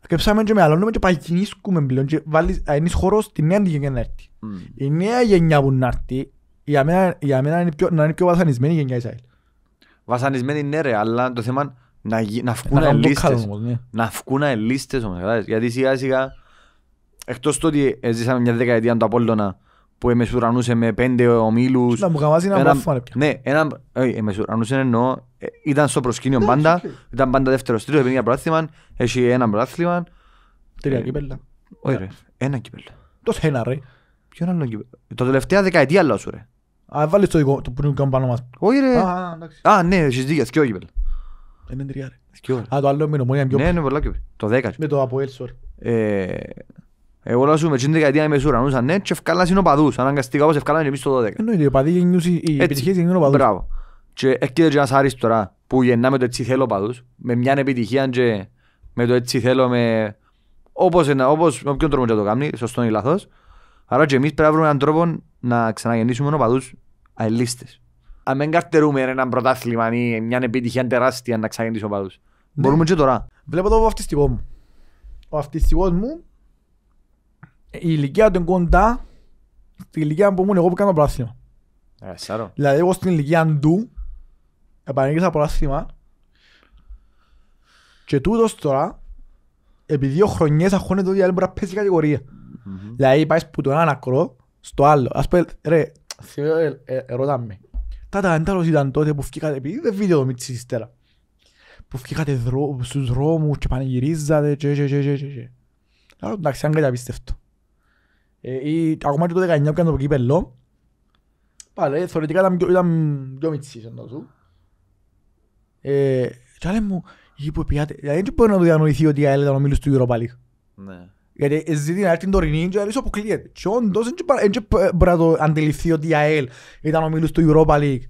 αρκεψάμε και μεγαλώνουμε και παγινίσκουμε πλέον και βάλεις, ε, χώρο στη νέα γενιά να έρθει. Mm. Η νέα γενιά που να έρθει, για μένα, για μένα είναι πιο, να είναι πιο βασανισμένη η γενιά Ισραήλ. Βασανισμένη ναι ρε, αλλά το θέμα να, να βγουν ελίστες. Ναι. Να βγουν ελίστες όμως, Γιατί σιγά σιγά, εκτός το ότι ζήσαμε μια δεκαετία του Απόλλωνα, που εμεσουρανούσε με πέντε ομίλους. Να μου καμάζει να μπαφάνε πια. Ναι, ένα, όχι, εμεσουρανούσε εννοώ, ε, ήταν στο προσκήνιο ναι, πάντα, ήταν πάντα δεύτερο τρίτο, επειδή είναι πρόθυμα. έχει ένα πρόθυμα. Τρία ε, κύπελα. Όχι ρε, ένα κύπελα. Το ένα ρε. Ποιο άλλο κύπελα. Το τελευταία δεκαετία λέω σου ρε. Α, βάλεις το, το είναι πάνω μας. Όχι ρε. Α, ναι, έχεις δίκιο, Σκιό κύπελα. Είναι τρία ρε. Α, το άλλο μήνο, μόνο είναι πιο... Ναι, είναι πολλά κύπελα. Το δέκα. Με ναι, το Αποέλ, sorry. Ε, εγώ λέω με την δεκαετία με νούσαν ναι και ευκάλασαν είναι οπαδούς, αναγκαστικά όπως ευκάλασαν εμείς το 12. Εννοείται, οι οπαδοί γεννιούσαν, οι επιτυχίες είναι οπαδούς. Μπράβο. Και έρχεται και ένας Άρης τώρα που γεννάμε το έτσι θέλω οπαδούς, με μια επιτυχία και με το έτσι θέλω με... Όπως, ένα, όπως με ποιον τρόπο και το κάνει, σωστό ή λάθος. Άρα και εμείς πρέπει να βρούμε έναν τρόπο να ξαναγεννήσουμε οπαδούς αελίστες. Αν δεν καρτερούμε έναν πρωτάθλημα ή μια επιτυχία τεράστια να ξαναγεννήσουμε οπαδούς. Ναι. Μπορούμε και τώρα. Βλέπω το βαφτιστικό μου. Ο βαφτιστικός μου ε, η ηλικία του κοντά στην ηλικία που ήμουν εγώ που κάνω πράσιμα. Ε, δηλαδή εγώ στην ηλικία του επανέγγισα πράσιμα και τούτος τώρα επί δύο χρονιές αγχώνεται ότι άλλη μπορεί να πέσει κατηγορία. Δηλαδή πάεις που το άνακρο στο άλλο. Ας πω ρε, ε, ερώτα με. Τα τάνταλος ήταν τότε που φκήκατε, επειδή δεν βίντεο το μίτσις ύστερα. Που φκήκατε στους δρόμους και πανηγυρίζατε και και και και και. Ε, ακόμα και το 19 πιάνε το κύπελλο. Πάλι, ε, θεωρητικά ήταν πιο, ήταν πιο μητσί σαν το Ε, και μου, οι πιάτε, δηλαδή δεν μπορεί να το διανοηθεί ότι η ήταν ο μίλος του Europa League. Ναι. Γιατί ζήτη να έρθει την τωρινή και αλήθεια αποκλείεται. Και όντως δεν μπορεί να το αντιληφθεί ότι η ΑΕΛ ήταν ο μίλος του Europa League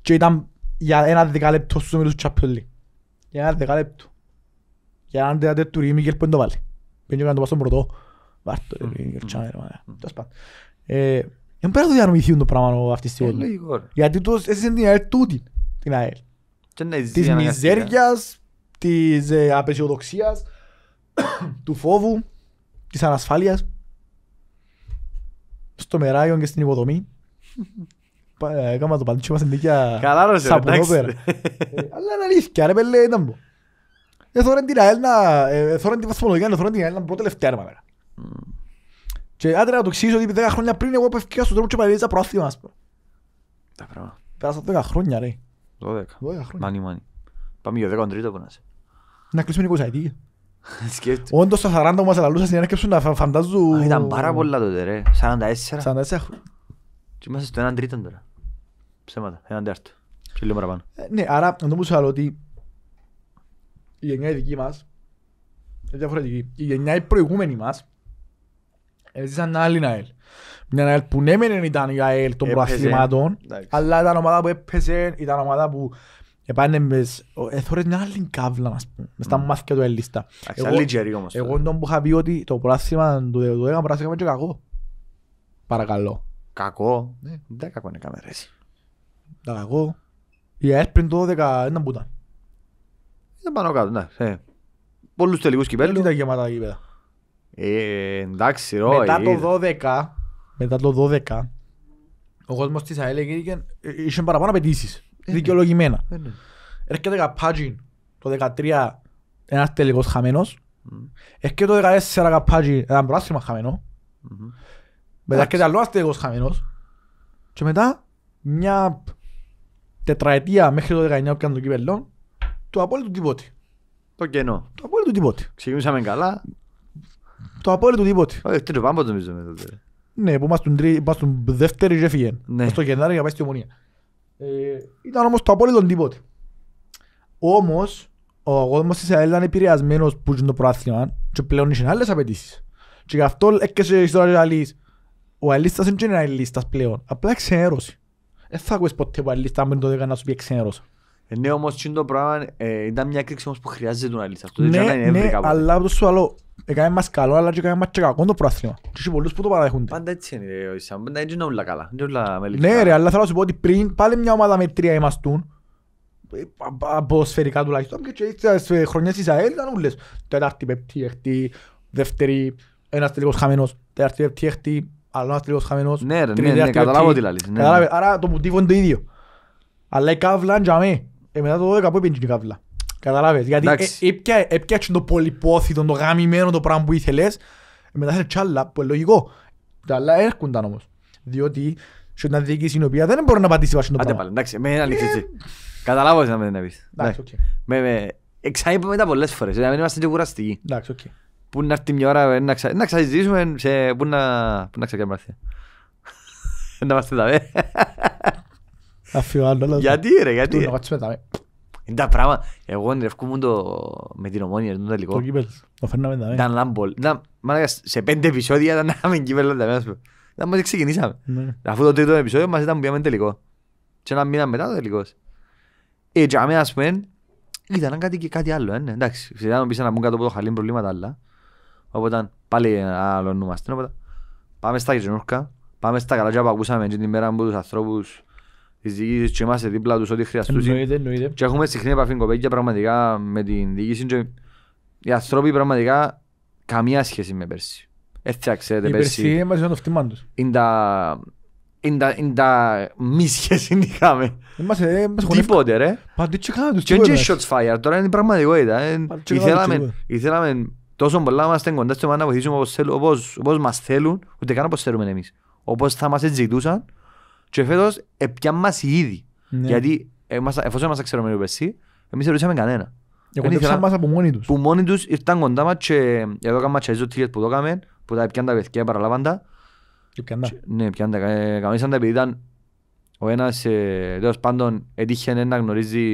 και ήταν για ένα δεκάλεπτο στους μίλους του Champions League. Για ένα δεκάλεπτο. Για έναν δεκάλεπτο του Ρίμικελ που δεν το βάλει. Πήγαινε να το πάει στον πρωτό. Βάρτο, Γιορτσάνερ, μάνα. Τέλος πάντων. Ε, εν πέρα το διανοηθούν το πράγμα αυτή τη στιγμή. Ε, Γιατί τους έζησαν την ΑΕΛ τούτη, την ΑΕΛ. Ναι, της μιζέριας, της ε, απεσιοδοξίας, του φόβου, της ανασφάλειας. Στο μεράγιο και στην υποδομή. Έκανα το παντήτσιο μας εντύχεια σαπουνόπερα. Αλλά είναι αλήθεια, ρε πέλε, ήταν πω. Εθώρεν την ΑΕΛ να... Εθώρεν την βαθμολογία, εθώρεν την ΑΕΛ να πρώτη τελευταία, ρε και άντε να το ξύσω ότι 10 χρόνια πριν εγώ πέφτηκα στον τρόπο και παρελίζα προάθλημα, ας Τα πράγματα. Πέρασα 10 χρόνια, ρε. 12. 12 χρόνια. Μάνι, μάνι. Πάμε για τρίτο που να είσαι. Να κλείσουμε την 20 αιτία. Όντως τα 40 που μας αλαλούσαν είναι να να φαντάζουν... Ήταν πάρα πολλά τότε, ρε. 44. 44 χρόνια. Και είμαστε στο 1 τρίτο τώρα. Ψέματα, 1 τέταρτο. Και λίγο παραπάνω. Ε, ναι, άρα να το πω σου άλλο ότι η γενιά η δική μας είναι διαφορετική. Η γενιά η προηγούμενη μας Έζησαν άλλη ΑΕΛ. Μια ΑΕΛ που ναι μεν ήταν η ΑΕΛ των προαθλημάτων, αλλά ήταν ομάδα που έπαιζε, ήταν ομάδα που επάνε μες, έθωρες ε, μια άλλη καύλα μας μες τα μάθηκια του Ελίστα. Εγώ τον που είχα πει ότι το προάθλημα του ΕΚΑ προάθλημα και κακό. Παρακαλώ. Κακό. Ναι. Δεν κακό είναι κάμερα εσύ. Τα κακό. Η ΑΕΛ πριν το 12 ήταν που ήταν. Ήταν πάνω κάτω, ναι. Ε. Πολλούς τελικούς κυπέλους. Ήταν γεμάτα κυπέλα. Ε, εντάξει, ρο, μετά, το 12, μετά το 12, ο κόσμος της ΑΕΛ είχε παραπάνω απαιτήσεις, ε, ναι. δικαιολογημένα. Έρχεται ναι. Έρχεται το 13 ένας τελικός χαμένος, έρχεται το 14 καπάτζι ένα πράσινο μετά έρχεται άλλο ένας τελικός χαμένος και μετά μια τετραετία μέχρι το 19 που το κύπελλο, το απόλυτο τίποτε. Το κενό. Το απόλυτο τίποτε. Ξεκινήσαμε καλά. Το απόλυτο τίποτε. Όχι, τρίτο πάμπο νομίζω με τότε. Ναι, που μας τον δεύτερη και φύγε. Ναι. Στο κενάρι για πάει στη ομονία. Ε, ήταν όμως το απόλυτο τίποτε. Όμως, ο κόσμος της ΑΕΛ ήταν επηρεασμένος που είχε το προάθλημα και πλέον είχε άλλες απαιτήσεις. Και γι' αυτό έκαισε η ιστορία της ΑΕΛΙΣ. Ο ΑΕΛΙΣΤΑς δεν είναι ΑΕΛΙΣΤΑς πλέον, απλά ξενέρωσε. Δεν θα ακούεις ποτέ που ΑΕΛΙΣΤΑ με το δέκα να σου πει ξενέρωσε. Ναι, όμως το πράγμα ε, ήταν μια κρίξη που χρειάζεται τον ΑΕΛΙΣΤΑ. Ναι, ναι, ναι, αλλά από το σου άλλο, Έκανε μας καλό, αλλά και έκανε μας και κακό το πρόθυμα. Και έχει πολλούς που το παραδέχονται. Πάντα έτσι είναι, ρε Ισάν. Πάντα έτσι είναι όλα καλά. Ναι ρε, αλλά θέλω να σου πω ότι πριν πάλι μια ομάδα με τρία είμαστούν, ε, Από σφαιρικά τουλάχιστον. Και έτσι σε χρονιές της ΑΕΛ ήταν όλες. Τέταρτη, πέπτη, έκτη, δεύτερη, ένας τελικός χαμένος. Τέταρτη, πέπτη, έκτη, άλλο ένας τελικός χαμένος. Ναι ρε, ναι, ναι, καταλάβω τι λαλείς. Ναι, ναι. Άρα το πουτίβο είναι το ίδιο. Αλλά η καύλα είναι για μέ. Ε, μετά το 12 που έπαινε η καύλα. Καταλάβες, γιατί ε, έπιαξε το πολυπόθητο, το γαμημένο το πράγμα που ήθελες, μετά θέλει τσάλα, που είναι λογικό. Τα άλλα έρχονταν όμως, διότι σε όταν διοίκηση η οποία δεν μπορεί να πατήσει βάση το πράγμα. Άντε εντάξει, με ένα λίξη. Ε, Καταλάβω να με πεις. Εντάξει, ναι. οκ. Εξανήπαμε τα πολλές φορές, δηλαδή να μην είμαστε και κουραστικοί. Εντάξει, οκ. Πού να έρθει μια ώρα ε, να ξαζητήσουμε, σε πού να ξεκινήσουμε. Να είμαστε τα βέ. Γιατί ρε, γιατί. Να κάτσουμε τα βέ. Είναι τα πράγματα. Εγώ ονειρευκούμουν το με την ομόνια, το τελικό. Το κύπελ, το φέρναμε τα μέσα. Ήταν λάμπολ. Μάλλα σε πέντε επεισόδια ήταν να είχαμε κύπελ τα μέσα. Ήταν μόλις ξεκινήσαμε. Ναι. Αφού το τρίτο επεισόδιο μας ήταν που πήγαμε τελικό. Και ένα μήνα μετά το τελικό. Ε, και αμένα, ας πούμε, ήταν κάτι και κάτι άλλο. Ε, ναι. εντάξει, ξέρετε να πεις να μπουν κάτω από το χαλί προβλήματα άλλα. Οπότε πάλι ε, αλωνούμαστε. Οπότε πάμε στα γενούρκα, πάμε στα καλά που ακούσαμε την ημέρα από τους ανθρώπους της και είμαστε δίπλα τους ό,τι χρειαστούσε. Εννοείται, εννοείται. Και έχουμε συχνή επαφή κοπέκια πραγματικά με την διοίκηση και οι ανθρώποι πραγματικά καμία σχέση με πέρσι. Έτσι ξέρετε πέρσι. Η πέρσι είμαστε ήταν το φτυμάν Είναι τα... μη σχέση είχαμε. Ε, τίποτε ρε. Πάντοι και κάνα τους. τίποτε. Και είναι shots fire τώρα είναι πραγματικότητα. Ε. Ήθελαμε τόσο πολλά να είμαστε κοντά στο να βοηθήσουμε όπως μας θέλουν, ούτε καν όπως θέλουμε εμείς. Όπως θα μας έτσι ζητούσαν και φέτος έπια μας ήδη. Ναι. Γιατί εμάς, εφόσον είμαστε ξέρουμε Πεσί, εμεί δεν ρωτήσαμε κανένα. Εκοντεύσαν μας από μόνοι τους. Που μόνοι τους ήρθαν κοντά μας και εδώ κάμα τσέζο τίλε που το έκαμε, που τα πιάντα βεθιά παραλάβαντα. παραλάβαν τα. Ναι, πιάντα. τα. Κανονίσαν τα επειδή ήταν ο ένας, τέλος πάντων, έτυχε να γνωρίζει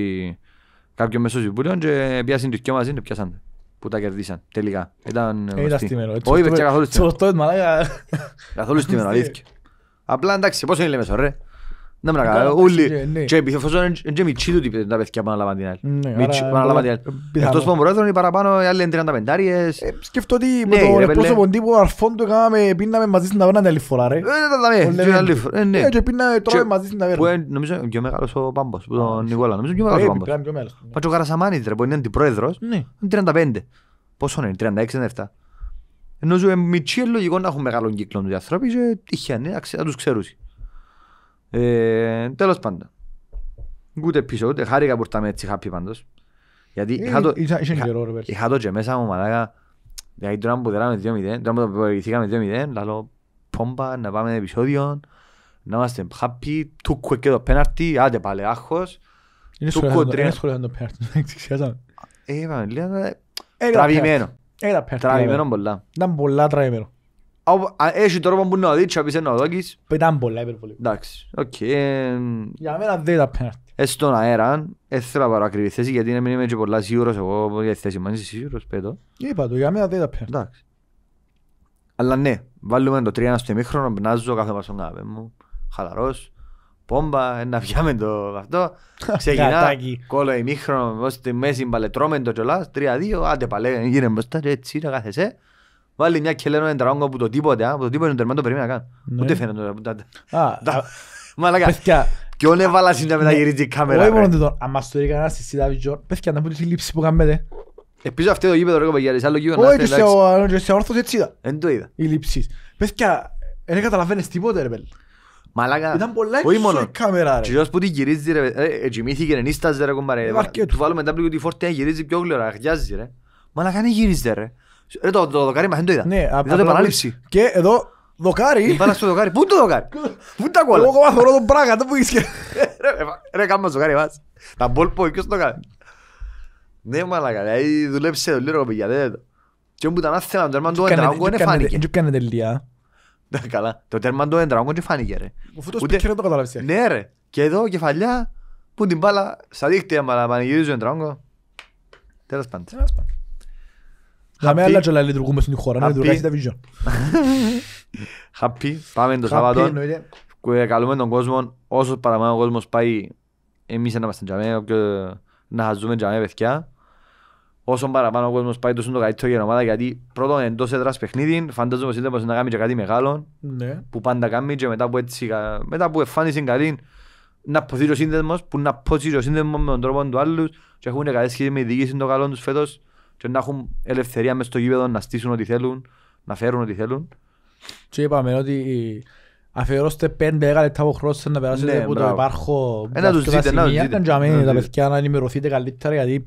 κάποιο μέσο συμβούλιο και πιάσει το δυο μαζί και πιάσαν που τα κερδίσαν τελικά. Ήταν στήμερο. Όχι, καθόλου στήμερο. Καθόλου στήμερο, αλήθεια. Απλά εντάξει, πόσο είναι η ρε Δεν πρέπει να κάνω. Ούλοι. Και ναι. είναι μητσί του τα παιδιά που αναλάβαν την άλλη. Ναι, το την άλλη. Ε, που είναι παραπάνω, οι άλλοι είναι 35 άριες. Ε, σκεφτώ ότι με ναι, τον πρόσωπο τύπο αρφών του έκαναμε, πίναμε μαζί στην ταβέρνα την άλλη φορά ρε. Ε, ναι, ναι. Και πίναμε μαζί στην ταβέρνα. είναι πιο μεγάλος ο Πάμπος, Νικόλα. Νομίζω πιο είναι είναι 35. Ενώ ζούμε μητσί, λογικό να έχουν μεγάλο κύκλο του ανθρώπου και τυχαία, ναι, να τους ξέρουν. Ε, τέλος πάντων. Ούτε πίσω, ούτε χάρηκα που ήρθαμε έτσι χάπι πάντως. Γιατί ε, είχα το και μέσα μου μαλάκα, δηλαδή τώρα που δεράμε 2-0, τώρα που προηγηθήκαμε 2-0, λαλώ πόμπα, να πάμε επεισόδιο, να είμαστε χάπι, τούκο και το πέναρτι, άντε πάλι άχος. Είναι σχολείο το πέναρτι, δεν ξεχάσαμε. Είπαμε είπαμε, τραβημένο. Era Τραβημένο πολλά. Ήταν πολλά τραβημένο. Έχει τρόπο που να δεις και πεις να δόκεις. Ήταν πολλά υπερβολή. Εντάξει, οκ. Ε, για μένα δεν ήταν πέναρτη. Έστω ε, τον αέρα, ε, έθελα πάρω ακριβή θέση γιατί να μην είμαι και πολλά σίγουρος εγώ για τη θέση μου. Είσαι σίγουρος, πέτω. Είπα το, για μένα δεν ήταν πέναρτη. Εντάξει. Αλλά ναι, βάλουμε το 3-1 στο ημίχρονο, μπνάζω κάθε μας στον κάπε μου. Χαλαρός πόμπα, να πιάμε το αυτό. Ξεκινά κόλλο ημίχρονο, ως τη μέση παλετρώμεντο τρια τρία-δύο, άντε παλέ, γίνε μπροστά έτσι να κάθεσαι. Βάλει μια κελένο εντραγόγκο που το τίποτε, που το τίποτε είναι τερμαντό, περίμενα καν. Ούτε φαίνεται τώρα. τότε. Μαλάκα, Κι ποιον έβαλα σύντρα μετά γυρίζει η κάμερα. Όχι μόνο τον, άμα στο ρίχνει στη στη Σιδάβιτζο, πέθηκε να πούν τη λήψη που κάνετε. Επίσης αυτό το γήπεδο ρίγο παιδιά, άλλο γήπεδο να είστε εντάξει. Όχι, σε όρθος έτσι είδα. Εν το είδα. Η λήψη. Πέθηκε, δεν καταλαβαίνεις τίποτε ρε πέλη. Μαλάκα, ήταν πολλά έξω μόνο. η κάμερα ρε. που την γυρίζει ρε, εγκυμήθηκε, ε, ενίσταζε ρε ρε. Ε, του βάλουμε WD-40, ε, γυρίζει πιο αγιάζει ρε. Μαλάκα δεν γυρίζει ρε. Ρε το, δοκάρι μας δεν το είδα. Ναι, είδα το Και εδώ δοκάρι. Βάλα στο δοκάρι, πού το δοκάρι. Πού τα κόλλα. δεν που είσαι. Ρε το ναι, καλά. Το τέρμα του έντρα, και φάνηκε ρε. Ούτε... το καταλάβεις. Ναι ρε. Και εδώ κεφαλιά που την μπάλα στα δίκτυα μα πανηγυρίζει ο έντρα. Τέλος πάντων. Τέλος πάντων. Χαμέ άλλα τσολα λειτουργούμε στην χώρα, να λειτουργάει τα βιζιόν. Χαπί, πάμε το Σάββατο. Ε, καλούμε τον κόσμο, όσο παραμένει ο κόσμος πάει, εμείς να είμαστε τζαμέ, να χαζούμε τζαμέ παιδιά όσο παραπάνω ο κόσμος πάει τόσο το καλύτερο για την ομάδα γιατί πρώτον εντός έδρας παιχνίδι φαντάζομαι ότι σύντομα να κάνει και κάτι μεγάλο ναι. που πάντα κάνει και μετά που, έτσι, μετά που εφάνισε καλή να αποθεί ο σύνδεσμος που να αποθεί ο σύνδεσμος με τον τρόπο του άλλους και έχουν καλές σχέσεις με τη διοίκηση των καλών τους φέτος και να έχουν ελευθερία μέσα στο γήπεδο να στήσουν ό,τι θέλουν, να φέρουν ό,τι θέλουν. Και είπαμε ότι αφιερώστε πέντε έκα λεπτά από χρόνος να περάσετε ναι, από το υπάρχο. Ένα τους ζείτε, ένα τους δείτε. Να τα παιδιά να ενημερωθείτε καλύτερα γιατί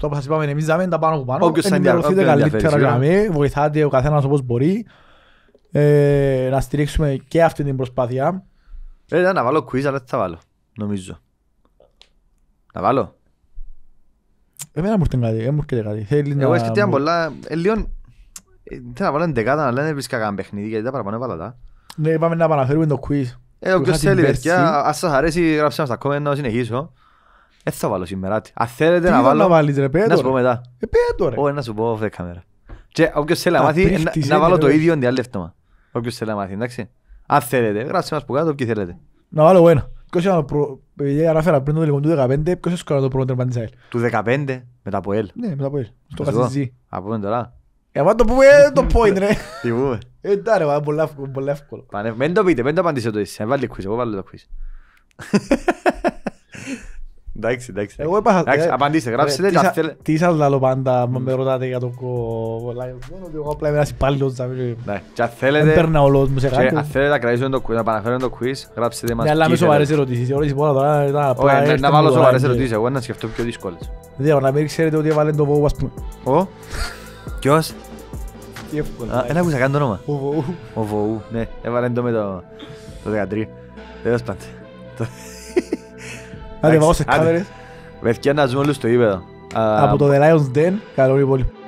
το που σας είπαμε εμείς δάμε τα πάνω από πάνω. Όποιος ενημερωθείτε καλύτερα με, βοηθάτε ο καθένας όπως μπορεί. Ε, να στηρίξουμε και αυτή την προσπάθεια. Ε, δεν να βάλω quiz, αλλά δεν θα βάλω, νομίζω. Να βάλω. Εμένα μου έρθει κάτι, ε, μου έρθει κάτι. Θέλει Εγώ έσκεται πολλά, ε, λίγο... Ε, Θέλω να βάλω εντεκάτα, αλλά δεν βρίσκα κανένα παιχνίδι, γιατί τα παραπάνω έβαλα τα. Ναι, είπαμε να παραφέρουμε το quiz. Ε, όποιος θέλει, παιδιά, ας σας αρέσει, γράψτε μας τα κόμματα, να συνεχίσω. Δεν θα βάλω σήμερα. Αν θέλετε να βάλω... να βάλεις ρε, Να σου πω μετά. Ε, ρε. Όχι, να σου πω αυτή κάμερα. Και όποιος θέλει να μάθει, να βάλω το ίδιο διάλευτομα. Όποιος θέλει να μάθει, εντάξει. Αν θέλετε, γράψτε μας που κάτω, θέλετε. Να βάλω ένα. Ποιος ήταν το του 15, ποιος το πρώτο 15, μετά από Ναι, μετά από Εντάξει, εντάξει. Εγώ ε, απαντήστε, ε, γράψτε Τι σας πάντα, με ρωτάτε για το κολλάγιο. Ότι εγώ πλέον ένας ναι, θέλετε... Δεν θέλετε να το παραφέρουμε το γράψτε Ναι, αλλά με σοβαρές ερωτήσεις. Να βάλω σοβαρές ερωτήσεις, εγώ να σκεφτώ πιο Δεν να ξέρετε ότι έβαλε το πούμε. Δεν άκουσα καν όνομα. Ο Βοού. ναι, με Άντε, πάμε σε κάμερες. να ζούμε όλους στο ύπεδο. Από το The Lions Den, καλό υπόλοιπο.